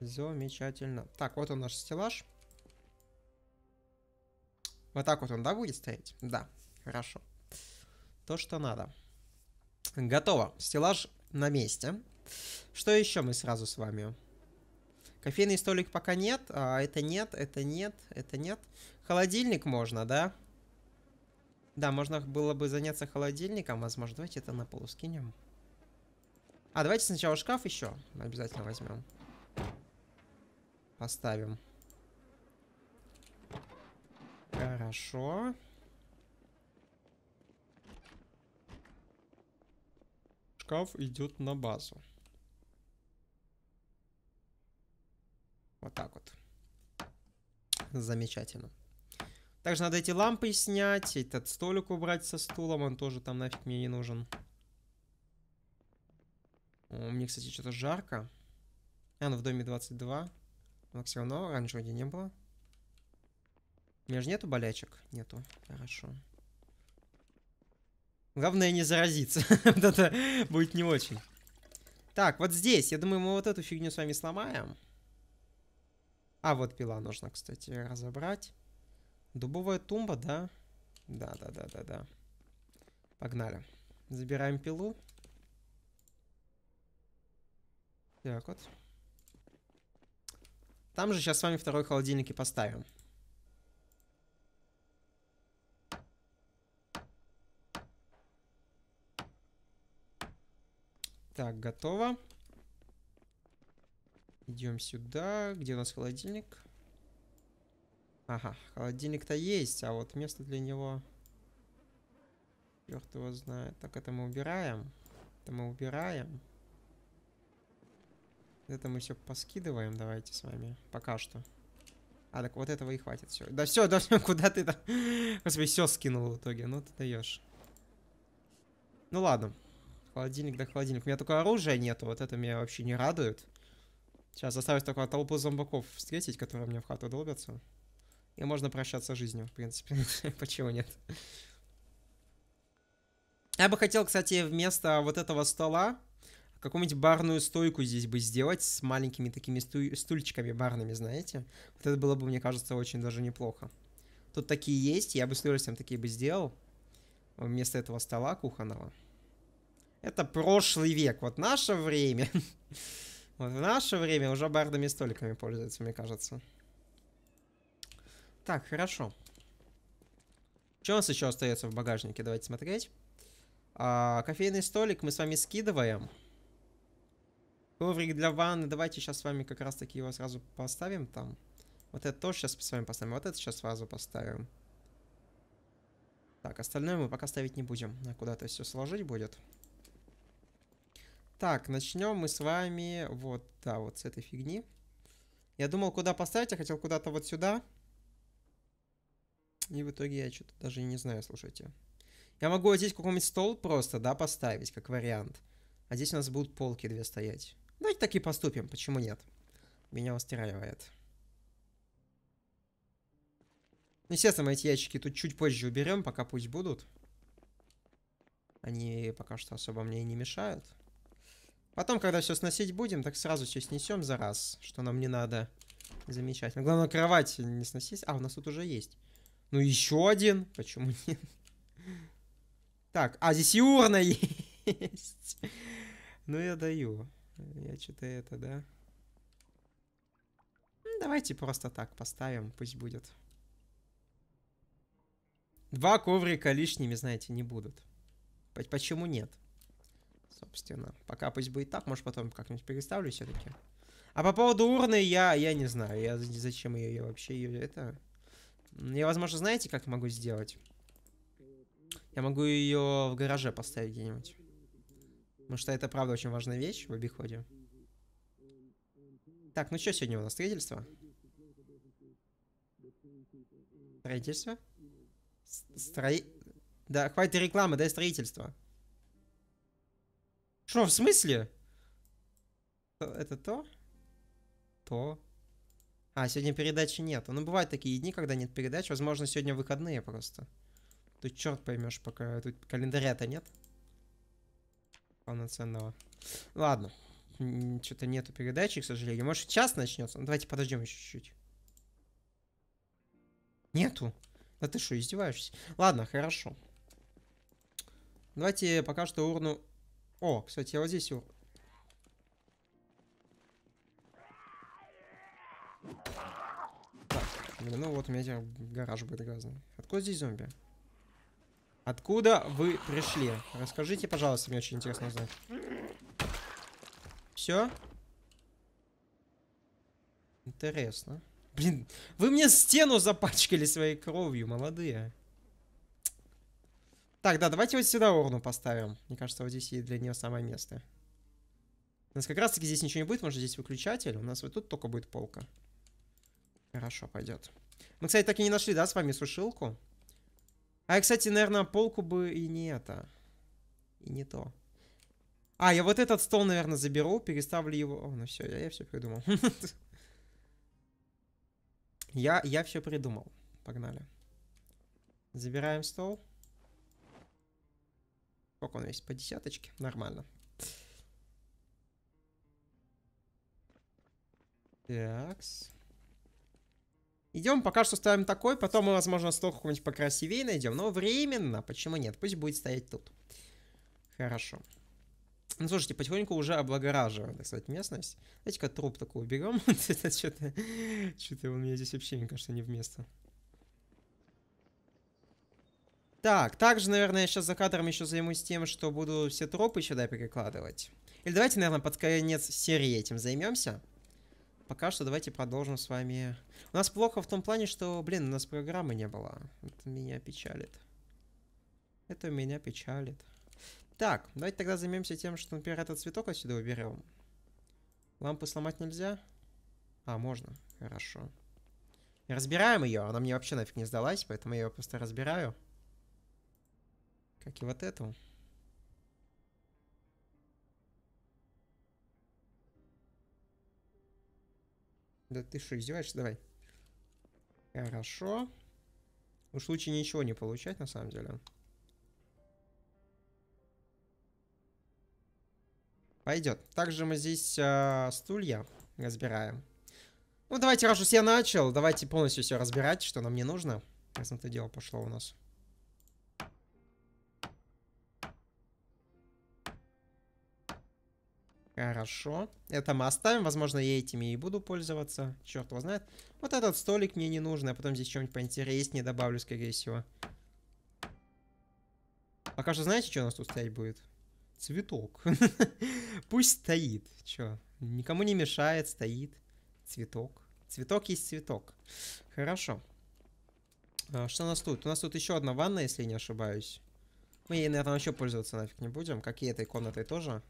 Замечательно. Так, вот он наш стеллаж. Вот так вот он, да, будет стоять? Да, хорошо. То, что надо. Готово. Стеллаж на месте. Что еще мы сразу с вами? Кофейный столик пока нет, а это нет, это нет, это нет. Холодильник можно, да? Да, можно было бы заняться холодильником, возможно. Давайте это на полу скинем. А, давайте сначала шкаф еще обязательно возьмем. Поставим. Хорошо. Шкаф идет на базу. Вот так вот. Замечательно. Также надо эти лампы снять, этот столик убрать со стулом, он тоже там нафиг мне не нужен. О, мне, кстати, что-то жарко. А, ну в доме 22. Но все равно раньше вроде не было. У меня же нету болячек? Нету. Хорошо. Главное не заразиться. это будет не очень. Так, вот здесь. Я думаю, мы вот эту фигню с вами сломаем. А, вот пила нужно, кстати, разобрать. Дубовая тумба, да? Да, да, да, да, да. Погнали. Забираем пилу. Так вот. Там же сейчас с вами второй холодильник и поставим. Так, готово. Идем сюда. Где у нас холодильник? Ага, холодильник-то а есть, а вот место для него... Черт его знает. Так, это мы убираем. Это мы убираем. Это мы все поскидываем, давайте с вами. Пока что. А, так вот этого и хватит. всё. Да все, да все, куда ты там? Господи, все скинул в итоге. Ну ты даешь. Ну ладно. Холодильник, да холодильник. У меня только оружия нету, вот это меня вообще не радует. Сейчас осталось только толпу зомбаков встретить, которые мне в хату долбятся. И можно прощаться с жизнью, в принципе. Почему нет? Я бы хотел, кстати, вместо вот этого стола какую-нибудь барную стойку здесь бы сделать с маленькими такими сту стульчиками барными, знаете? Вот это было бы, мне кажется, очень даже неплохо. Тут такие есть, я бы с удовольствием такие бы сделал. Вместо этого стола кухонного. Это прошлый век, вот наше время. вот в наше время уже барными столиками пользуются, мне кажется. Так, хорошо. Что у нас еще остается в багажнике? Давайте смотреть. А, кофейный столик мы с вами скидываем. Коврик для ванны. Давайте сейчас с вами как раз таки его сразу поставим там. Вот это тоже сейчас с вами поставим. Вот это сейчас сразу поставим. Так, остальное мы пока ставить не будем. А куда-то все сложить будет. Так, начнем мы с вами вот, да, вот с этой фигни. Я думал, куда поставить, я хотел куда-то вот сюда. Сюда. И в итоге я что-то даже не знаю, слушайте. Я могу вот здесь какой-нибудь стол просто, да, поставить, как вариант. А здесь у нас будут полки две стоять. Давайте так и поступим, почему нет? Меня устраивает. Ну, естественно, мы эти ящики тут чуть позже уберем, пока пусть будут. Они пока что особо мне и не мешают. Потом, когда все сносить будем, так сразу все снесем за раз, что нам не надо. Замечательно. Главное, кровать не сносить. А, у нас тут уже есть. Ну, еще один. Почему нет? Так, а здесь и урна есть. Ну, я даю. Я что-то это, да? Ну, давайте просто так поставим, пусть будет. Два коврика лишними, знаете, не будут. Почему нет? Собственно. Пока пусть будет так, может потом как-нибудь переставлю все-таки. А по поводу урны я, я не знаю. Я зачем ее, я вообще ее это... Я, возможно, знаете, как могу сделать? Я могу ее в гараже поставить где-нибудь. Потому что это, правда, очень важная вещь в обиходе. Так, ну что сегодня у нас? Строительство? Строительство? Строи... Да, хватит рекламы, дай строительство. Что, в смысле? Э, это то? То. А, сегодня передачи нет. Ну, бывают такие дни, когда нет передач. Возможно, сегодня выходные просто. Тут черт поймешь, пока тут календаря-то нет. Полноценного. Ладно. Что-то нету передачи, к сожалению. Может, час начнется? Ну, давайте подождем еще чуть-чуть. Нету. Да ты что, издеваешься? Ладно, хорошо. Давайте пока что урну... О, кстати, я вот здесь урну. Блин, ну вот у меня гараж будет грязный. Откуда здесь зомби? Откуда вы пришли? Расскажите, пожалуйста, мне очень интересно узнать. Все? Интересно. Блин, вы мне стену запачкали своей кровью, молодые. Так, да, давайте вот сюда урну поставим. Мне кажется, вот здесь и для нее самое место. У нас как раз таки здесь ничего не будет, может здесь выключатель. У нас вот тут только будет полка. Хорошо, пойдет. Мы, кстати, так и не нашли, да, с вами сушилку? А я, кстати, наверное, полку бы и не это. И не то. А, я вот этот стол, наверное, заберу, переставлю его... О, ну все, я, я все придумал. Я, я все придумал. Погнали. Забираем стол. Сколько он весит? По десяточке? Нормально. Такс. Идем, пока что ставим такой, потом мы, возможно, стол какой-нибудь покрасивее найдем, но временно, почему нет, пусть будет стоять тут. Хорошо. Ну, слушайте, потихоньку уже облагораживаем, так сказать, местность. Давайте-ка труп такой уберем. Что-то он мне здесь вообще, мне кажется, не вместо. Так, также, наверное, я сейчас за кадром еще займусь тем, что буду все тропы сюда перекладывать. Или давайте, наверное, под конец серии этим займемся пока что давайте продолжим с вами. У нас плохо в том плане, что, блин, у нас программы не было. Это меня печалит. Это меня печалит. Так, давайте тогда займемся тем, что, например, этот цветок отсюда уберем. Лампу сломать нельзя? А, можно. Хорошо. Разбираем ее. Она мне вообще нафиг не сдалась, поэтому я ее просто разбираю. Как и вот эту. Да ты что, издеваешься? Давай. Хорошо. Уж ну, лучше ничего не получать, на самом деле. Пойдет. Также мы здесь э, стулья разбираем. Ну, давайте, раз уж я начал, давайте полностью все разбирать, что нам не нужно. Раз на это дело пошло у нас. Хорошо. Это мы оставим. Возможно, я этими и буду пользоваться. Черт его знает. Вот этот столик мне не нужен. Я потом здесь чем нибудь поинтереснее добавлю, скорее всего. Пока что знаете, что у нас тут стоять будет? Цветок. Пусть стоит. Че? Никому не мешает, стоит. Цветок. Цветок есть цветок. Хорошо. А, что у нас тут? У нас тут еще одна ванна, если не ошибаюсь. Мы ей, наверное, еще пользоваться нафиг не будем. Как и этой комнатой тоже.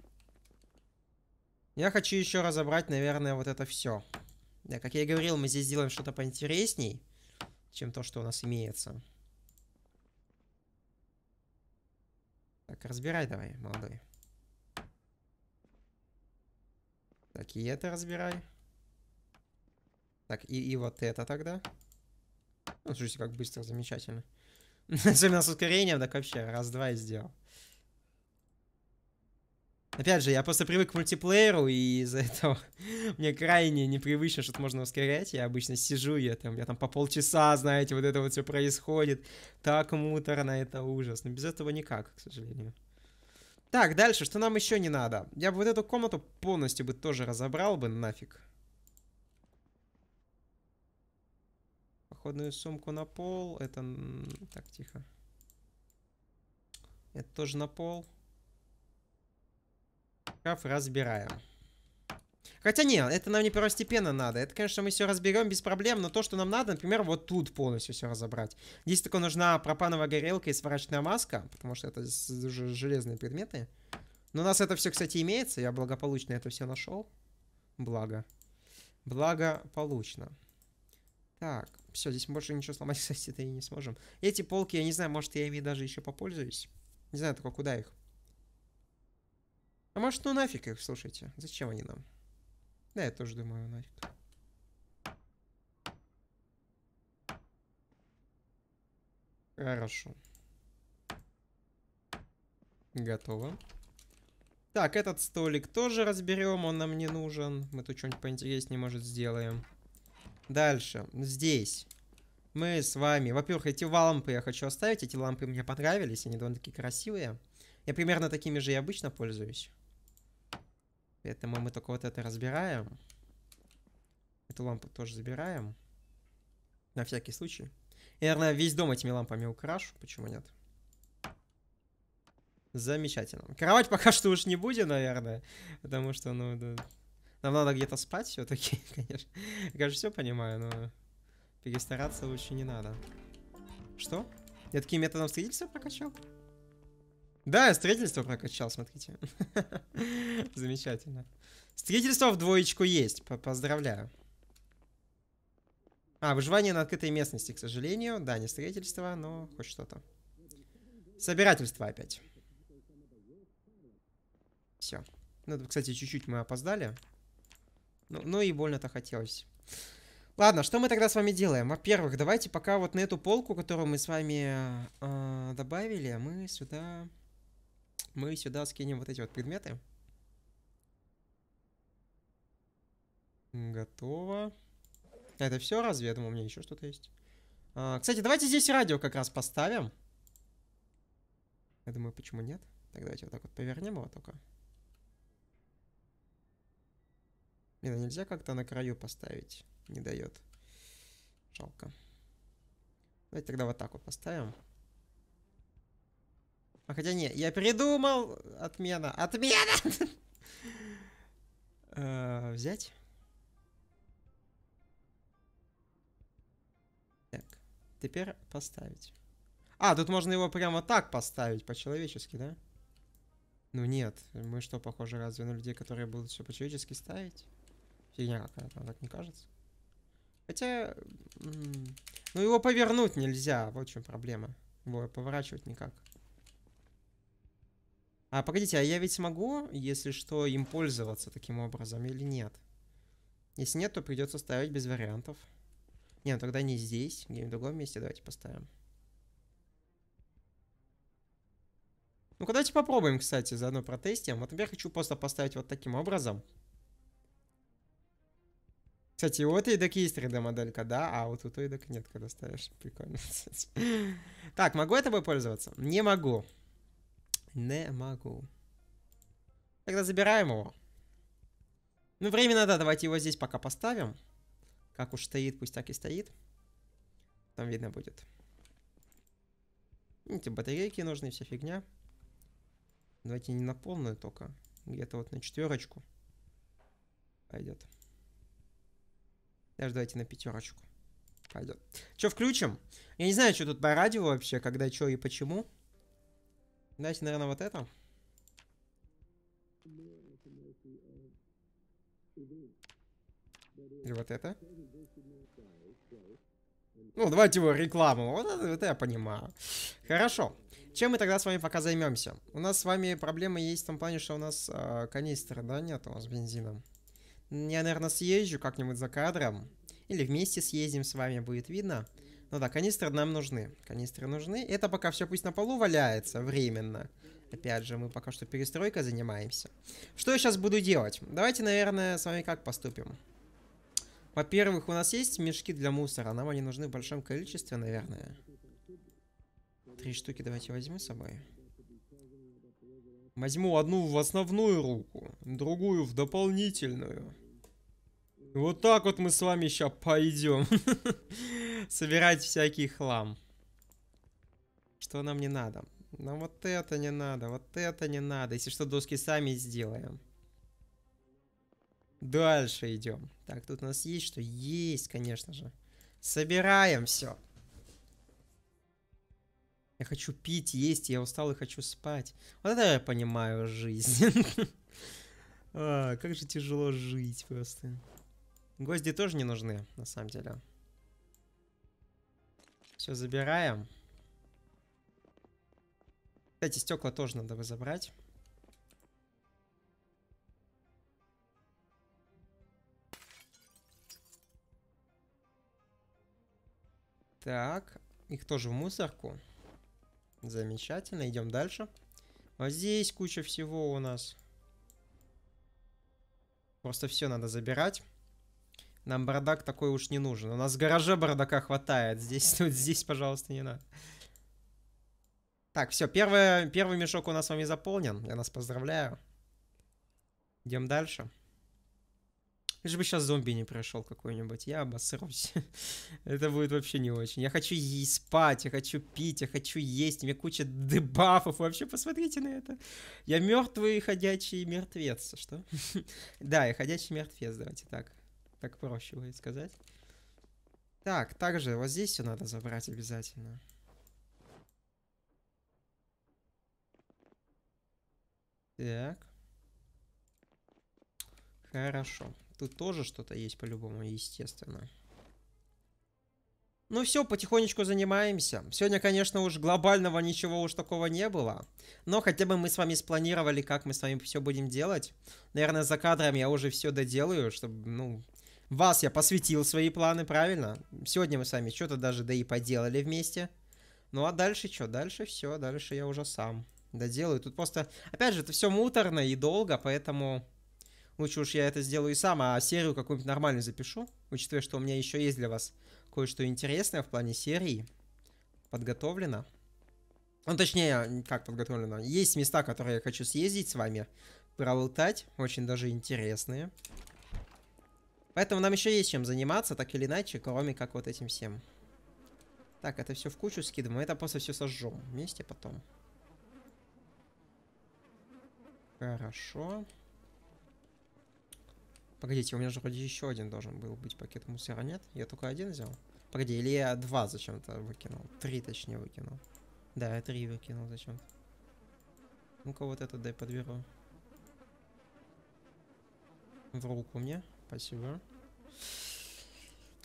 Я хочу еще разобрать, наверное, вот это все. Да, как я и говорил, мы здесь сделаем что-то поинтересней, чем то, что у нас имеется. Так, разбирай давай, молодой. Так, и это разбирай. Так, и, и вот это тогда. Ну, слушайте, как быстро, замечательно. Особенно с ускорением, так вообще раз-два и сделал. Опять же, я просто привык к мультиплееру, и из-за этого мне крайне непривычно что-то можно ускорять. Я обычно сижу, я там, я там по полчаса, знаете, вот это вот все происходит. Так муторно, это ужас. Но без этого никак, к сожалению. Так, дальше, что нам еще не надо? Я бы вот эту комнату полностью бы тоже разобрал бы нафиг. Походную сумку на пол. Это... Так, тихо. Это тоже на пол. Шкаф разбираем. Хотя нет, это нам не первостепенно надо. Это, конечно, мы все разберем без проблем, но то, что нам надо, например, вот тут полностью все разобрать. Здесь только нужна пропановая горелка и сварочная маска, потому что это уже железные предметы. Но у нас это все, кстати, имеется. Я благополучно это все нашел. Благо. Благополучно. Так, все, здесь больше ничего сломать, кстати, это и не сможем. Эти полки, я не знаю, может, я ими даже еще попользуюсь. Не знаю только, куда их а может, ну нафиг их, слушайте. Зачем они нам? Да, я тоже думаю, нафиг. Хорошо. Готово. Так, этот столик тоже разберем, он нам не нужен. Мы тут что-нибудь поинтереснее, может, сделаем. Дальше. Здесь. Мы с вами... Во-первых, эти лампы я хочу оставить. Эти лампы мне понравились, они довольно-таки красивые. Я примерно такими же и обычно пользуюсь. Поэтому мы только вот это разбираем. Эту лампу тоже забираем. На всякий случай. Я, наверное, весь дом этими лампами украшу. Почему нет? Замечательно. Кровать пока что уж не будем, наверное. Потому что, ну, да. Нам надо где-то спать все-таки, конечно. Я же все понимаю, но перестараться лучше не надо. Что? Я таким методом строительства прокачал? Да, строительство прокачал, смотрите. Замечательно. Строительство в двоечку есть, поздравляю. А, выживание на открытой местности, к сожалению. Да, не строительство, но хоть что-то. Собирательство опять. Все. Ну, кстати, чуть-чуть мы опоздали. Ну, ну и больно-то хотелось. Ладно, что мы тогда с вами делаем? Во-первых, давайте пока вот на эту полку, которую мы с вами э, добавили, мы сюда мы сюда скинем вот эти вот предметы. Готово. Это все разве? Я думал, у меня еще что-то есть. А, кстати, давайте здесь радио как раз поставим. Я думаю, почему нет? Так, давайте вот так вот повернем его только. Блин, а нельзя как-то на краю поставить. Не дает. Жалко. Давайте тогда вот так вот поставим. А хотя не, я придумал! Отмена! Отмена! Э, взять? Так, теперь поставить. А, тут можно его прямо так поставить, по-человечески, да? Ну нет, мы что, похоже, разве на людей, которые будут все по-человечески ставить? Фигня какая-то, так не кажется. Хотя, ну его повернуть нельзя, вот в чем проблема. Его поворачивать никак. А, погодите, а я ведь могу, если что, им пользоваться таким образом или нет? Если нет, то придется ставить без вариантов. Не, ну тогда не здесь, где-нибудь в другом месте давайте поставим. Ну-ка давайте попробуем, кстати, заодно протестим. Вот я хочу просто поставить вот таким образом. Кстати, вот и док есть 3D-моделька, да? А вот у и док нет, когда ставишь. Прикольно. Так, могу я тобой пользоваться? Не могу. Не могу. Тогда забираем его. Ну, временно, да, давайте его здесь пока поставим. Как уж стоит, пусть так и стоит. Там видно будет. Ну, эти батарейки нужны, вся фигня. Давайте не на полную только. Где-то вот на четверочку. Пойдет. Даже давайте на пятерочку. Пойдет. Что включим? Я не знаю, что тут по радио вообще, когда, что и почему. Значит, наверное, вот это. Или вот это. Ну, давайте его рекламу. Вот это, это я понимаю. Хорошо. Чем мы тогда с вами пока займемся? У нас с вами проблема есть в том плане, что у нас э, а, канистры, да, нет у нас бензина. Я, наверное, съезжу как-нибудь за кадром. Или вместе съездим с вами, будет видно. Ну да, канистры нам нужны. Канистры нужны. Это пока все пусть на полу валяется временно. Опять же, мы пока что перестройкой занимаемся. Что я сейчас буду делать? Давайте, наверное, с вами как поступим. Во-первых, у нас есть мешки для мусора. Нам они нужны в большом количестве, наверное. Три штуки давайте возьму с собой. Возьму одну в основную руку, другую в дополнительную. Вот так вот мы с вами сейчас пойдем. собирать всякий хлам. Что нам не надо? Нам ну, вот это не надо, вот это не надо. Если что, доски сами сделаем. Дальше идем. Так, тут у нас есть что? Есть, конечно же. Собираем все. Я хочу пить, есть, я устал и хочу спать. Вот это я понимаю жизнь. А, как же тяжело жить просто. Гвозди тоже не нужны, на самом деле. Все забираем. Кстати, стекла тоже надо бы забрать. Так, их тоже в мусорку. Замечательно, идем дальше. А здесь куча всего у нас. Просто все надо забирать. Нам бардак такой уж не нужен. У нас в гараже бардака хватает. Здесь, вот здесь, пожалуйста, не надо. Так, все, первое, первый мешок у нас с вами заполнен. Я нас поздравляю. Идем дальше. Лишь бы сейчас зомби не пришел какой-нибудь. Я обосрусь. Это будет вообще не очень. Я хочу есть, спать, я хочу пить, я хочу есть. У меня куча дебафов. Вообще посмотрите на это. Я мертвый ходячий мертвец. Что? да, я ходячий мертвец. Давайте так так проще будет сказать. Так, также вот здесь все надо забрать обязательно. Так. Хорошо. Тут тоже что-то есть по-любому, естественно. Ну все, потихонечку занимаемся. Сегодня, конечно, уж глобального ничего уж такого не было. Но хотя бы мы с вами спланировали, как мы с вами все будем делать. Наверное, за кадром я уже все доделаю, чтобы, ну, вас я посвятил свои планы, правильно? Сегодня мы с вами что-то даже да и поделали вместе. Ну а дальше что? Дальше все, дальше я уже сам доделаю. Тут просто, опять же, это все муторно и долго, поэтому лучше уж я это сделаю и сам, а серию какую-нибудь нормальную запишу, учитывая, что у меня еще есть для вас кое-что интересное в плане серии. Подготовлено. Ну, точнее, как подготовлено. Есть места, которые я хочу съездить с вами, пролутать, очень даже интересные. Поэтому нам еще есть чем заниматься, так или иначе, кроме как вот этим всем. Так, это все в кучу скидываем, это просто все сожжем вместе потом. Хорошо. Погодите, у меня же вроде еще один должен был быть пакет мусора, нет? Я только один взял? Погоди, или я два зачем-то выкинул? Три, точнее, выкинул. Да, я три выкинул зачем-то. Ну-ка, вот этот дай подберу. В руку мне. Спасибо.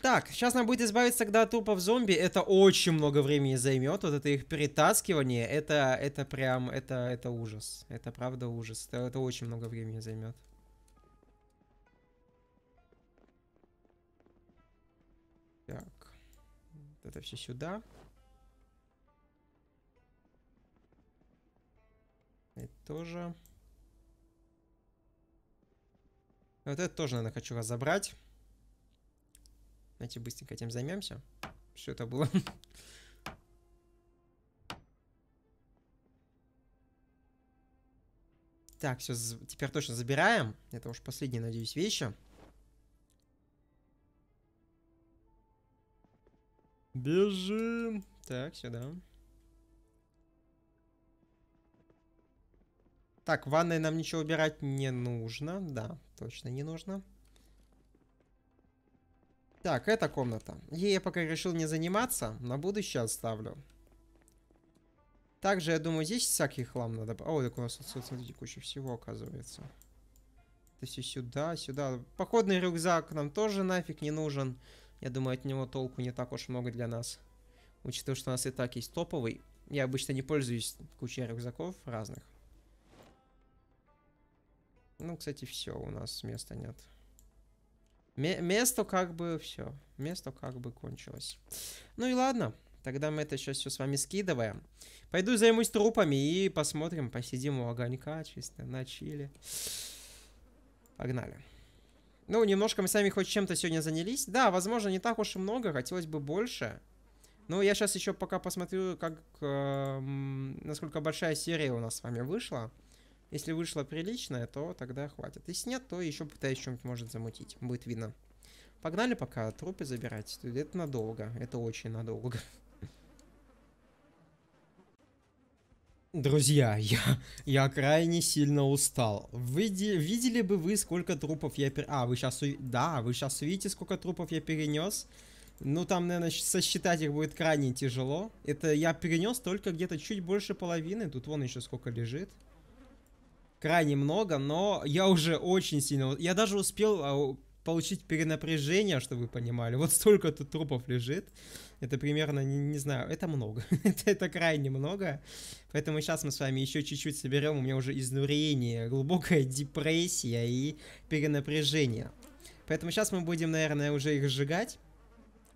Так, сейчас нам будет избавиться тогда от трупов зомби. Это очень много времени займет. Вот это их перетаскивание. Это, это прям, это, это ужас. Это правда ужас. Это, это очень много времени займет. Так. Вот это все сюда. Это тоже. Вот это тоже, наверное, хочу разобрать. Давайте быстренько этим займемся. Что это было? Так, все, теперь точно забираем. Это уж последние, надеюсь, вещи. Бежим. Так, сюда. Так, в ванной нам ничего убирать не нужно. Да, точно не нужно. Так, эта комната. Ей я пока решил не заниматься. На будущее оставлю. Также, я думаю, здесь всякий хлам надо... О, так у нас тут, смотрите, куча всего, оказывается. То есть сюда, сюда. Походный рюкзак нам тоже нафиг не нужен. Я думаю, от него толку не так уж много для нас. Учитывая, что у нас и так есть топовый. Я обычно не пользуюсь кучей рюкзаков разных. Ну, кстати, все, у нас места нет. Место как бы все. Место как бы кончилось. Ну и ладно. Тогда мы это сейчас все с вами скидываем. Пойду займусь трупами и посмотрим, посидим у огонька чисто, на чили. Погнали. Ну, немножко мы сами хоть чем-то сегодня занялись. Да, возможно, не так уж и много, хотелось бы больше. Но я сейчас еще пока посмотрю, как, э, насколько большая серия у нас с вами вышла. Если вышло приличное, то тогда хватит. Если нет, то еще пытаюсь чем-нибудь может замутить. Будет видно. Погнали пока трупы забирать. Это надолго. Это очень надолго. Друзья, я, я крайне сильно устал. Вы видели бы вы, сколько трупов я пер... А, вы сейчас... Да, вы сейчас увидите сколько трупов я перенес? Ну, там, наверное, сосчитать их будет крайне тяжело. Это я перенес только где-то чуть больше половины. Тут вон еще сколько лежит крайне много, но я уже очень сильно... Я даже успел а, получить перенапряжение, чтобы вы понимали. Вот столько тут трупов лежит. Это примерно, не, не знаю, это много. это, это крайне много. Поэтому сейчас мы с вами еще чуть-чуть соберем. У меня уже изнурение, глубокая депрессия и перенапряжение. Поэтому сейчас мы будем, наверное, уже их сжигать.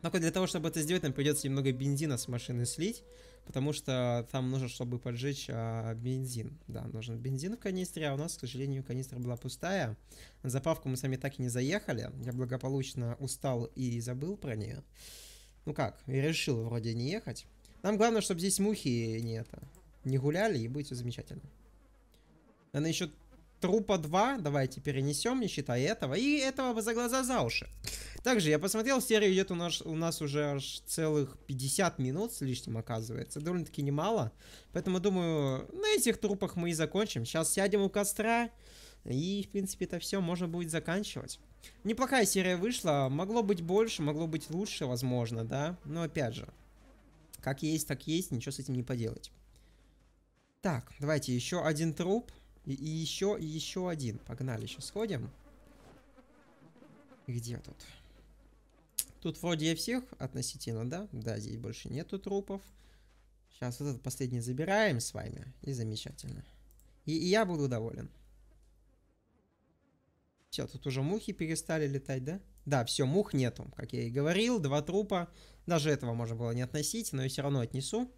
Только для того, чтобы это сделать, нам придется немного бензина с машины слить потому что там нужно, чтобы поджечь а, бензин. Да, нужен бензин в канистре, а у нас, к сожалению, канистра была пустая. На заправку мы сами так и не заехали. Я благополучно устал и забыл про нее. Ну как, я решил вроде не ехать. Нам главное, чтобы здесь мухи не это не гуляли, и будет все замечательно. Надо еще трупа 2. Давайте перенесем, не считая этого. И этого бы за глаза за уши. Также я посмотрел, серию, идет у нас, у нас уже аж целых 50 минут с лишним, оказывается. Довольно-таки немало. Поэтому, думаю, на этих трупах мы и закончим. Сейчас сядем у костра. И, в принципе, это все можно будет заканчивать. Неплохая серия вышла. Могло быть больше, могло быть лучше, возможно, да? Но, опять же, как есть, так есть. Ничего с этим не поделать. Так, давайте еще один труп. И, и еще, и еще один. Погнали, еще сходим. Где тут? Тут вроде и всех относительно, да? Да, здесь больше нету трупов. Сейчас вот этот последний забираем с вами. И замечательно. И, и я буду доволен. Все, тут уже мухи перестали летать, да? Да, все, мух нету. Как я и говорил, два трупа. Даже этого можно было не относить, но я все равно отнесу.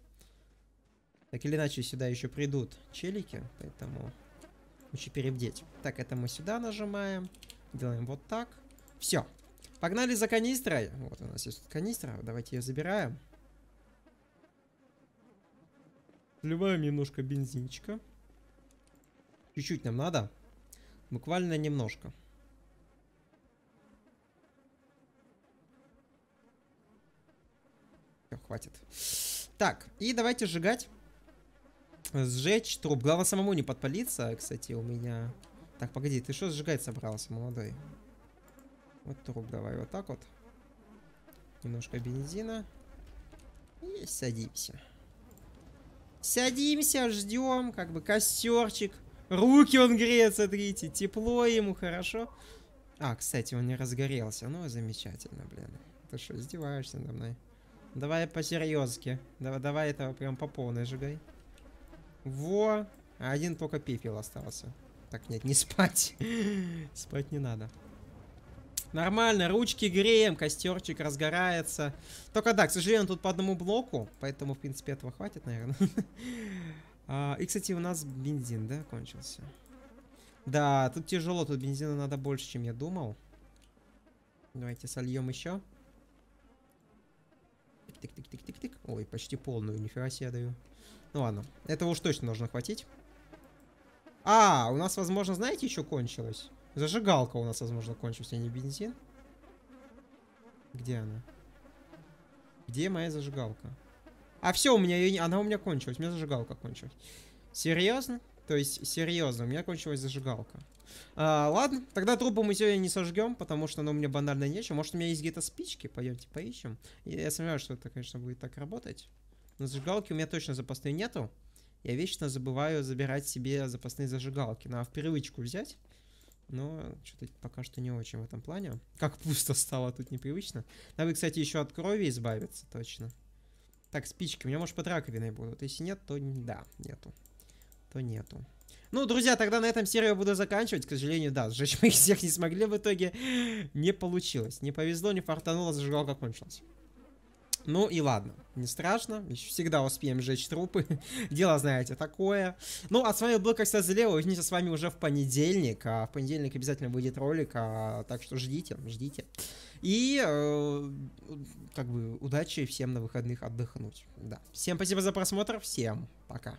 Так или иначе сюда еще придут челики, поэтому Лучше перебдеть. Так, это мы сюда нажимаем. Делаем вот так. Все. Погнали за канистрой. Вот у нас есть канистра. Давайте ее забираем. вливаем немножко бензинчика. Чуть-чуть нам надо. Буквально немножко. Все, хватит. Так, и давайте сжигать. Сжечь труп. Главное самому не подпалиться, кстати, у меня. Так, погоди, ты что сжигать собрался, молодой? Вот труп давай вот так вот. Немножко бензина. И садимся. Садимся, ждем, как бы костерчик. Руки он греет, смотрите, тепло ему, хорошо. А, кстати, он не разгорелся. Ну, замечательно, блин. Ты что, издеваешься надо мной? Давай по-серьезки. Давай, давай этого прям по полной жигай. Во! Один только пепел остался. Так, нет, не спать. спать не надо. Нормально, ручки греем, костерчик разгорается. Только да, к сожалению, тут по одному блоку, поэтому, в принципе, этого хватит, наверное. а, и, кстати, у нас бензин, да, кончился. Да, тут тяжело, тут бензина надо больше, чем я думал. Давайте сольем еще. Тык-тык-тык-тык-тык. Ой, почти полную, нифига себе даю. Ну ладно, этого уж точно должно хватить. А, у нас, возможно, знаете, еще кончилось? Зажигалка у нас, возможно, кончилась, а не бензин. Где она? Где моя зажигалка? А все, у меня ее... Она у меня кончилась. У меня зажигалка кончилась. Серьезно? То есть, серьезно, у меня кончилась зажигалка. А, ладно, тогда трубу мы сегодня не сожгем, потому что ну, меня банально нечего. Может, у меня есть где-то спички? Пойдемте поищем. Я, я сомневаюсь, что это, конечно, будет так работать. Но зажигалки у меня точно запасные нету. Я вечно забываю забирать себе запасные зажигалки. Надо ну, в привычку взять. Но ну, что-то пока что не очень в этом плане. Как пусто стало, тут непривычно. Надо, кстати, еще от крови избавиться, точно. Так, спички. У меня, может, под раковиной будут. Если нет, то да, нету. То нету. Ну, друзья, тогда на этом серию я буду заканчивать. К сожалению, да, сжечь мы их всех не смогли в итоге. Не получилось. Не повезло, не фартануло, зажигалка кончилась. Ну и ладно, не страшно, всегда успеем сжечь трупы, дело знаете такое. Ну а с вами был, как всегда, Залео, увидимся с вами уже в понедельник, а в понедельник обязательно выйдет ролик, а, так что ждите, ждите. И э, как бы удачи всем на выходных отдохнуть, да. Всем спасибо за просмотр, всем пока.